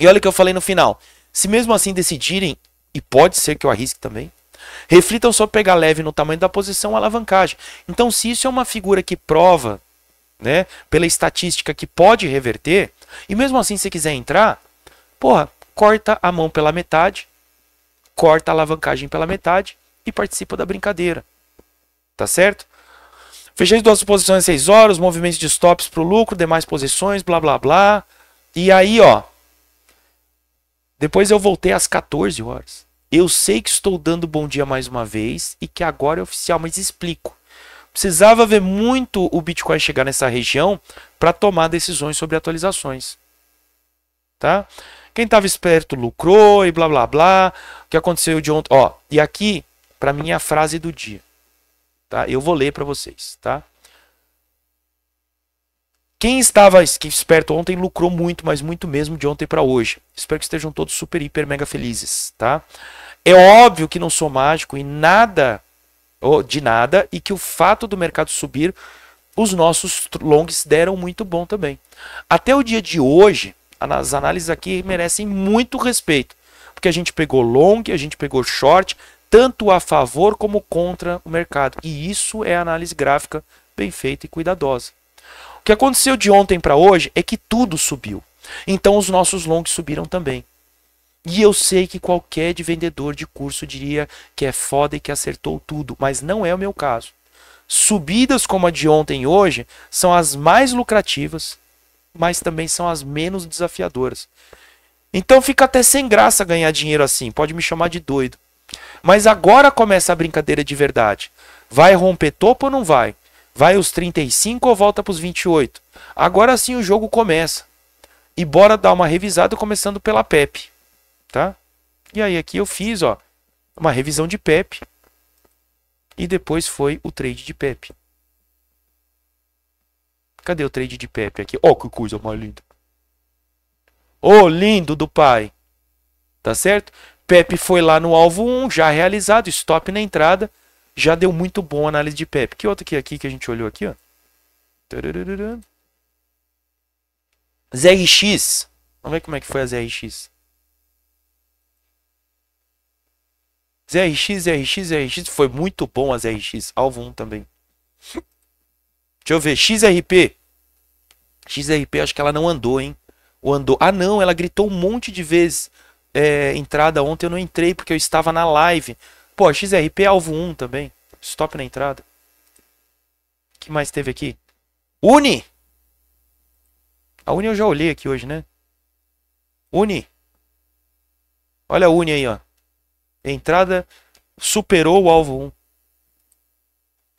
E olha o que eu falei no final. Se mesmo assim decidirem, e pode ser que eu arrisque também, reflitam sobre pegar leve no tamanho da posição alavancagem. Então, se isso é uma figura que prova, né, pela estatística que pode reverter, e mesmo assim se quiser entrar, porra, corta a mão pela metade corta a alavancagem pela metade e participa da brincadeira. Tá certo? Fechei duas posições às 6 horas, movimentos de stops para o lucro, demais posições, blá blá blá. E aí, ó. Depois eu voltei às 14 horas. Eu sei que estou dando bom dia mais uma vez e que agora é oficial, mas explico. Precisava ver muito o Bitcoin chegar nessa região para tomar decisões sobre atualizações. Tá? Quem estava esperto lucrou e blá blá blá. O que aconteceu de ontem? Ó, e aqui, para mim, é a frase do dia. Tá? Eu vou ler para vocês, tá? Quem estava esperto ontem lucrou muito, mas muito mesmo de ontem para hoje. Espero que estejam todos super, hiper, mega felizes, tá? É óbvio que não sou mágico e nada de nada e que o fato do mercado subir, os nossos longs deram muito bom também. Até o dia de hoje, as análises aqui merecem muito respeito, porque a gente pegou long, a gente pegou short, tanto a favor como contra o mercado. E isso é análise gráfica bem feita e cuidadosa. O que aconteceu de ontem para hoje é que tudo subiu. Então os nossos longs subiram também. E eu sei que qualquer de vendedor de curso diria que é foda e que acertou tudo, mas não é o meu caso. Subidas como a de ontem e hoje são as mais lucrativas mas também são as menos desafiadoras. Então fica até sem graça ganhar dinheiro assim, pode me chamar de doido. Mas agora começa a brincadeira de verdade. Vai romper topo ou não vai? Vai os 35 ou volta para os 28? Agora sim o jogo começa. E bora dar uma revisada começando pela PEP, tá? E aí aqui eu fiz, ó, uma revisão de PEP. E depois foi o trade de PEP. Cadê o trade de Pepe aqui? Ó, oh, que coisa mais linda. Ô, oh, lindo do pai. Tá certo? Pepe foi lá no alvo 1, já realizado, stop na entrada. Já deu muito bom a análise de Pepe. Que outro aqui, é aqui que a gente olhou aqui, ó. ZRX. Vamos ver como é que foi a ZRX. ZRX, ZRX, ZRX. Foi muito bom a ZRX. Alvo 1 também. Deixa eu ver. XRP. XRP, acho que ela não andou, hein? Ou andou. Ah, não, ela gritou um monte de vezes. É, entrada ontem eu não entrei porque eu estava na live. Pô, XRP é alvo 1 também. Stop na entrada. O que mais teve aqui? Uni! A Uni eu já olhei aqui hoje, né? Uni. Olha a Uni aí, ó. Entrada superou o alvo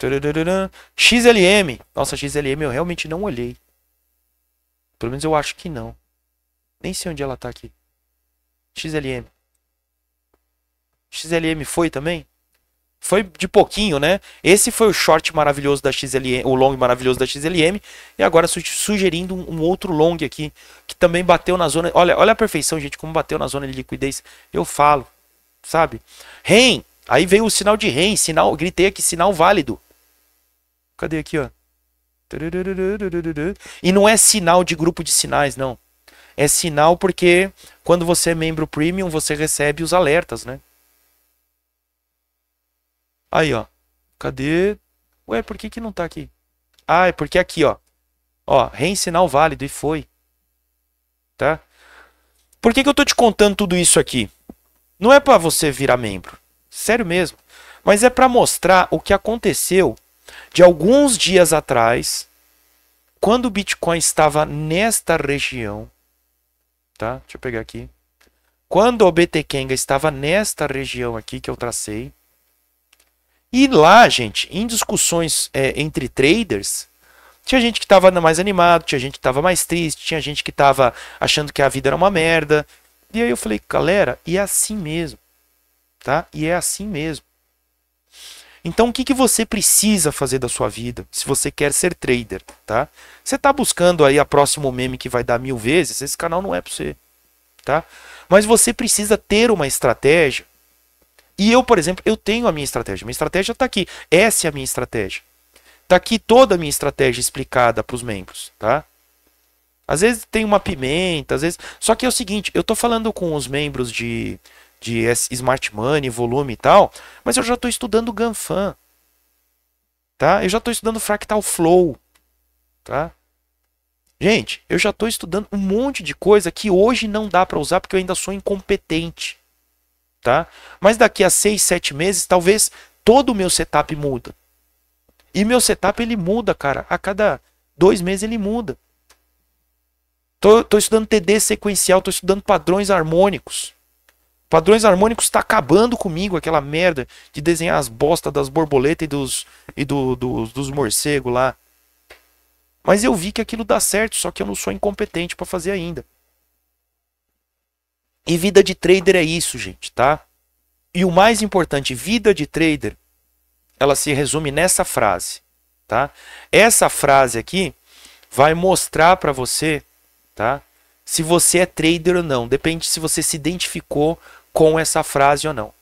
1. XLM. Nossa, XLM eu realmente não olhei. Pelo menos eu acho que não. Nem sei onde ela tá aqui. XLM. XLM foi também? Foi de pouquinho, né? Esse foi o short maravilhoso da XLM, o long maravilhoso da XLM. E agora sugerindo um, outro long aqui, que também bateu na zona. Olha, olha a perfeição, gente, como bateu na zona de liquidez. Eu falo, sabe? ren Aí veio o sinal de ren sinal, gritei aqui, sinal válido. Cadê aqui, ó? E não é sinal de grupo de sinais, não. É sinal porque quando você é membro premium, você recebe os alertas, né? Aí, ó. Cadê? Ué, por que que não tá aqui? Ah, é porque aqui, ó. Ó, reensinal válido e foi. Tá? Por que que eu tô te contando tudo isso aqui? Não é para você virar membro. Sério mesmo. Mas é para mostrar o que aconteceu de alguns dias atrás, quando o Bitcoin estava nesta região, tá? Deixa eu pegar aqui. Quando o BTKenga estava nesta região aqui que eu tracei. E lá, gente, em discussões é, entre traders, tinha gente que estava mais animado, tinha gente que estava mais triste, tinha gente que estava achando que a vida era uma merda. E aí eu falei, galera, e é assim mesmo, tá? E é assim mesmo. Então, o que, que você precisa fazer da sua vida se você quer ser trader, tá? Você está buscando aí a próximo meme que vai dar mil vezes, esse canal não é para você, tá? Mas você precisa ter uma estratégia. E eu, por exemplo, eu tenho a minha estratégia. Minha estratégia está aqui. Essa é a minha estratégia. Está aqui toda a minha estratégia explicada para os membros, tá? Às vezes tem uma pimenta, às vezes. Só que é o seguinte, eu estou falando com os membros de de smart money, volume e tal, mas eu já estou estudando Ganfan. Tá? Eu já estou estudando fractal flow, tá? Gente, eu já estou estudando um monte de coisa que hoje não dá para usar porque eu ainda sou incompetente, tá? Mas daqui a 6, 7 meses, talvez todo o meu setup muda. E meu setup ele muda, cara. A cada dois meses ele muda. Estou tô estudando TD sequencial, tô estudando padrões harmônicos. Padrões harmônicos está acabando comigo, aquela merda de desenhar as bostas das borboletas e dos, e do, do dos morcegos lá. Mas eu vi que aquilo dá certo, só que eu não sou incompetente para fazer ainda. E vida de trader é isso, gente, tá? E o mais importante, vida de trader, ela se resume nessa frase, tá? Essa frase aqui vai mostrar para você, tá? Se você é trader ou não, depende se você se identificou com essa frase ou não.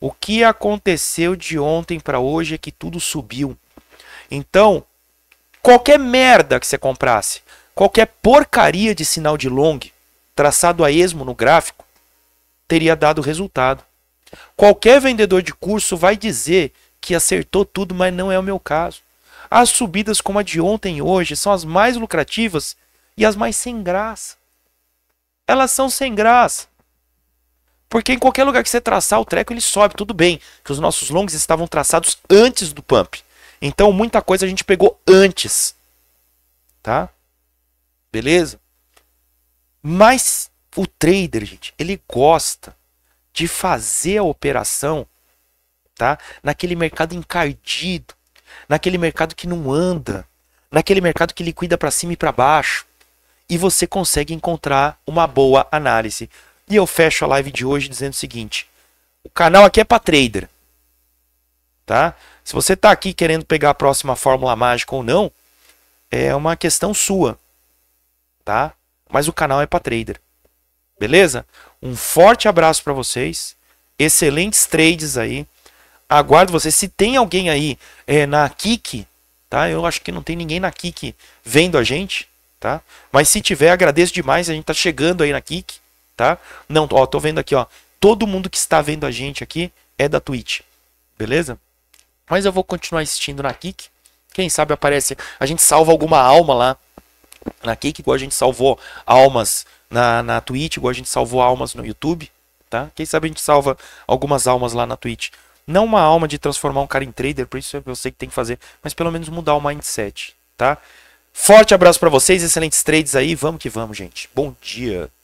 O que aconteceu de ontem para hoje é que tudo subiu. Então, qualquer merda que você comprasse, qualquer porcaria de sinal de long traçado a esmo no gráfico, teria dado resultado. Qualquer vendedor de curso vai dizer que acertou tudo, mas não é o meu caso. As subidas como a de ontem e hoje são as mais lucrativas e as mais sem graça. Elas são sem graça. Porque em qualquer lugar que você traçar o treco, ele sobe, tudo bem. Que os nossos longs estavam traçados antes do pump. Então muita coisa a gente pegou antes. Tá? Beleza? Mas o trader, gente, ele gosta de fazer a operação, tá? Naquele mercado encardido, naquele mercado que não anda, naquele mercado que liquida para cima e para baixo. E você consegue encontrar uma boa análise e eu fecho a live de hoje dizendo o seguinte: o canal aqui é para trader. Tá? Se você está aqui querendo pegar a próxima fórmula mágica ou não, é uma questão sua. Tá? Mas o canal é para trader. Beleza? Um forte abraço para vocês. Excelentes trades aí. Aguardo vocês. Se tem alguém aí é, na Kik, tá? Eu acho que não tem ninguém na Kik vendo a gente, tá? Mas se tiver, agradeço demais. A gente tá chegando aí na Kik tá? Não, ó, tô vendo aqui, ó, todo mundo que está vendo a gente aqui é da Twitch, beleza? Mas eu vou continuar assistindo na Kik. Quem sabe aparece, a gente salva alguma alma lá na Kik, igual a gente salvou almas na, na Twitch, igual a gente salvou almas no YouTube, tá? Quem sabe a gente salva algumas almas lá na Twitch. Não uma alma de transformar um cara em trader, por isso eu sei que tem que fazer, mas pelo menos mudar o mindset, tá? Forte abraço para vocês, excelentes trades aí, vamos que vamos, gente. Bom dia.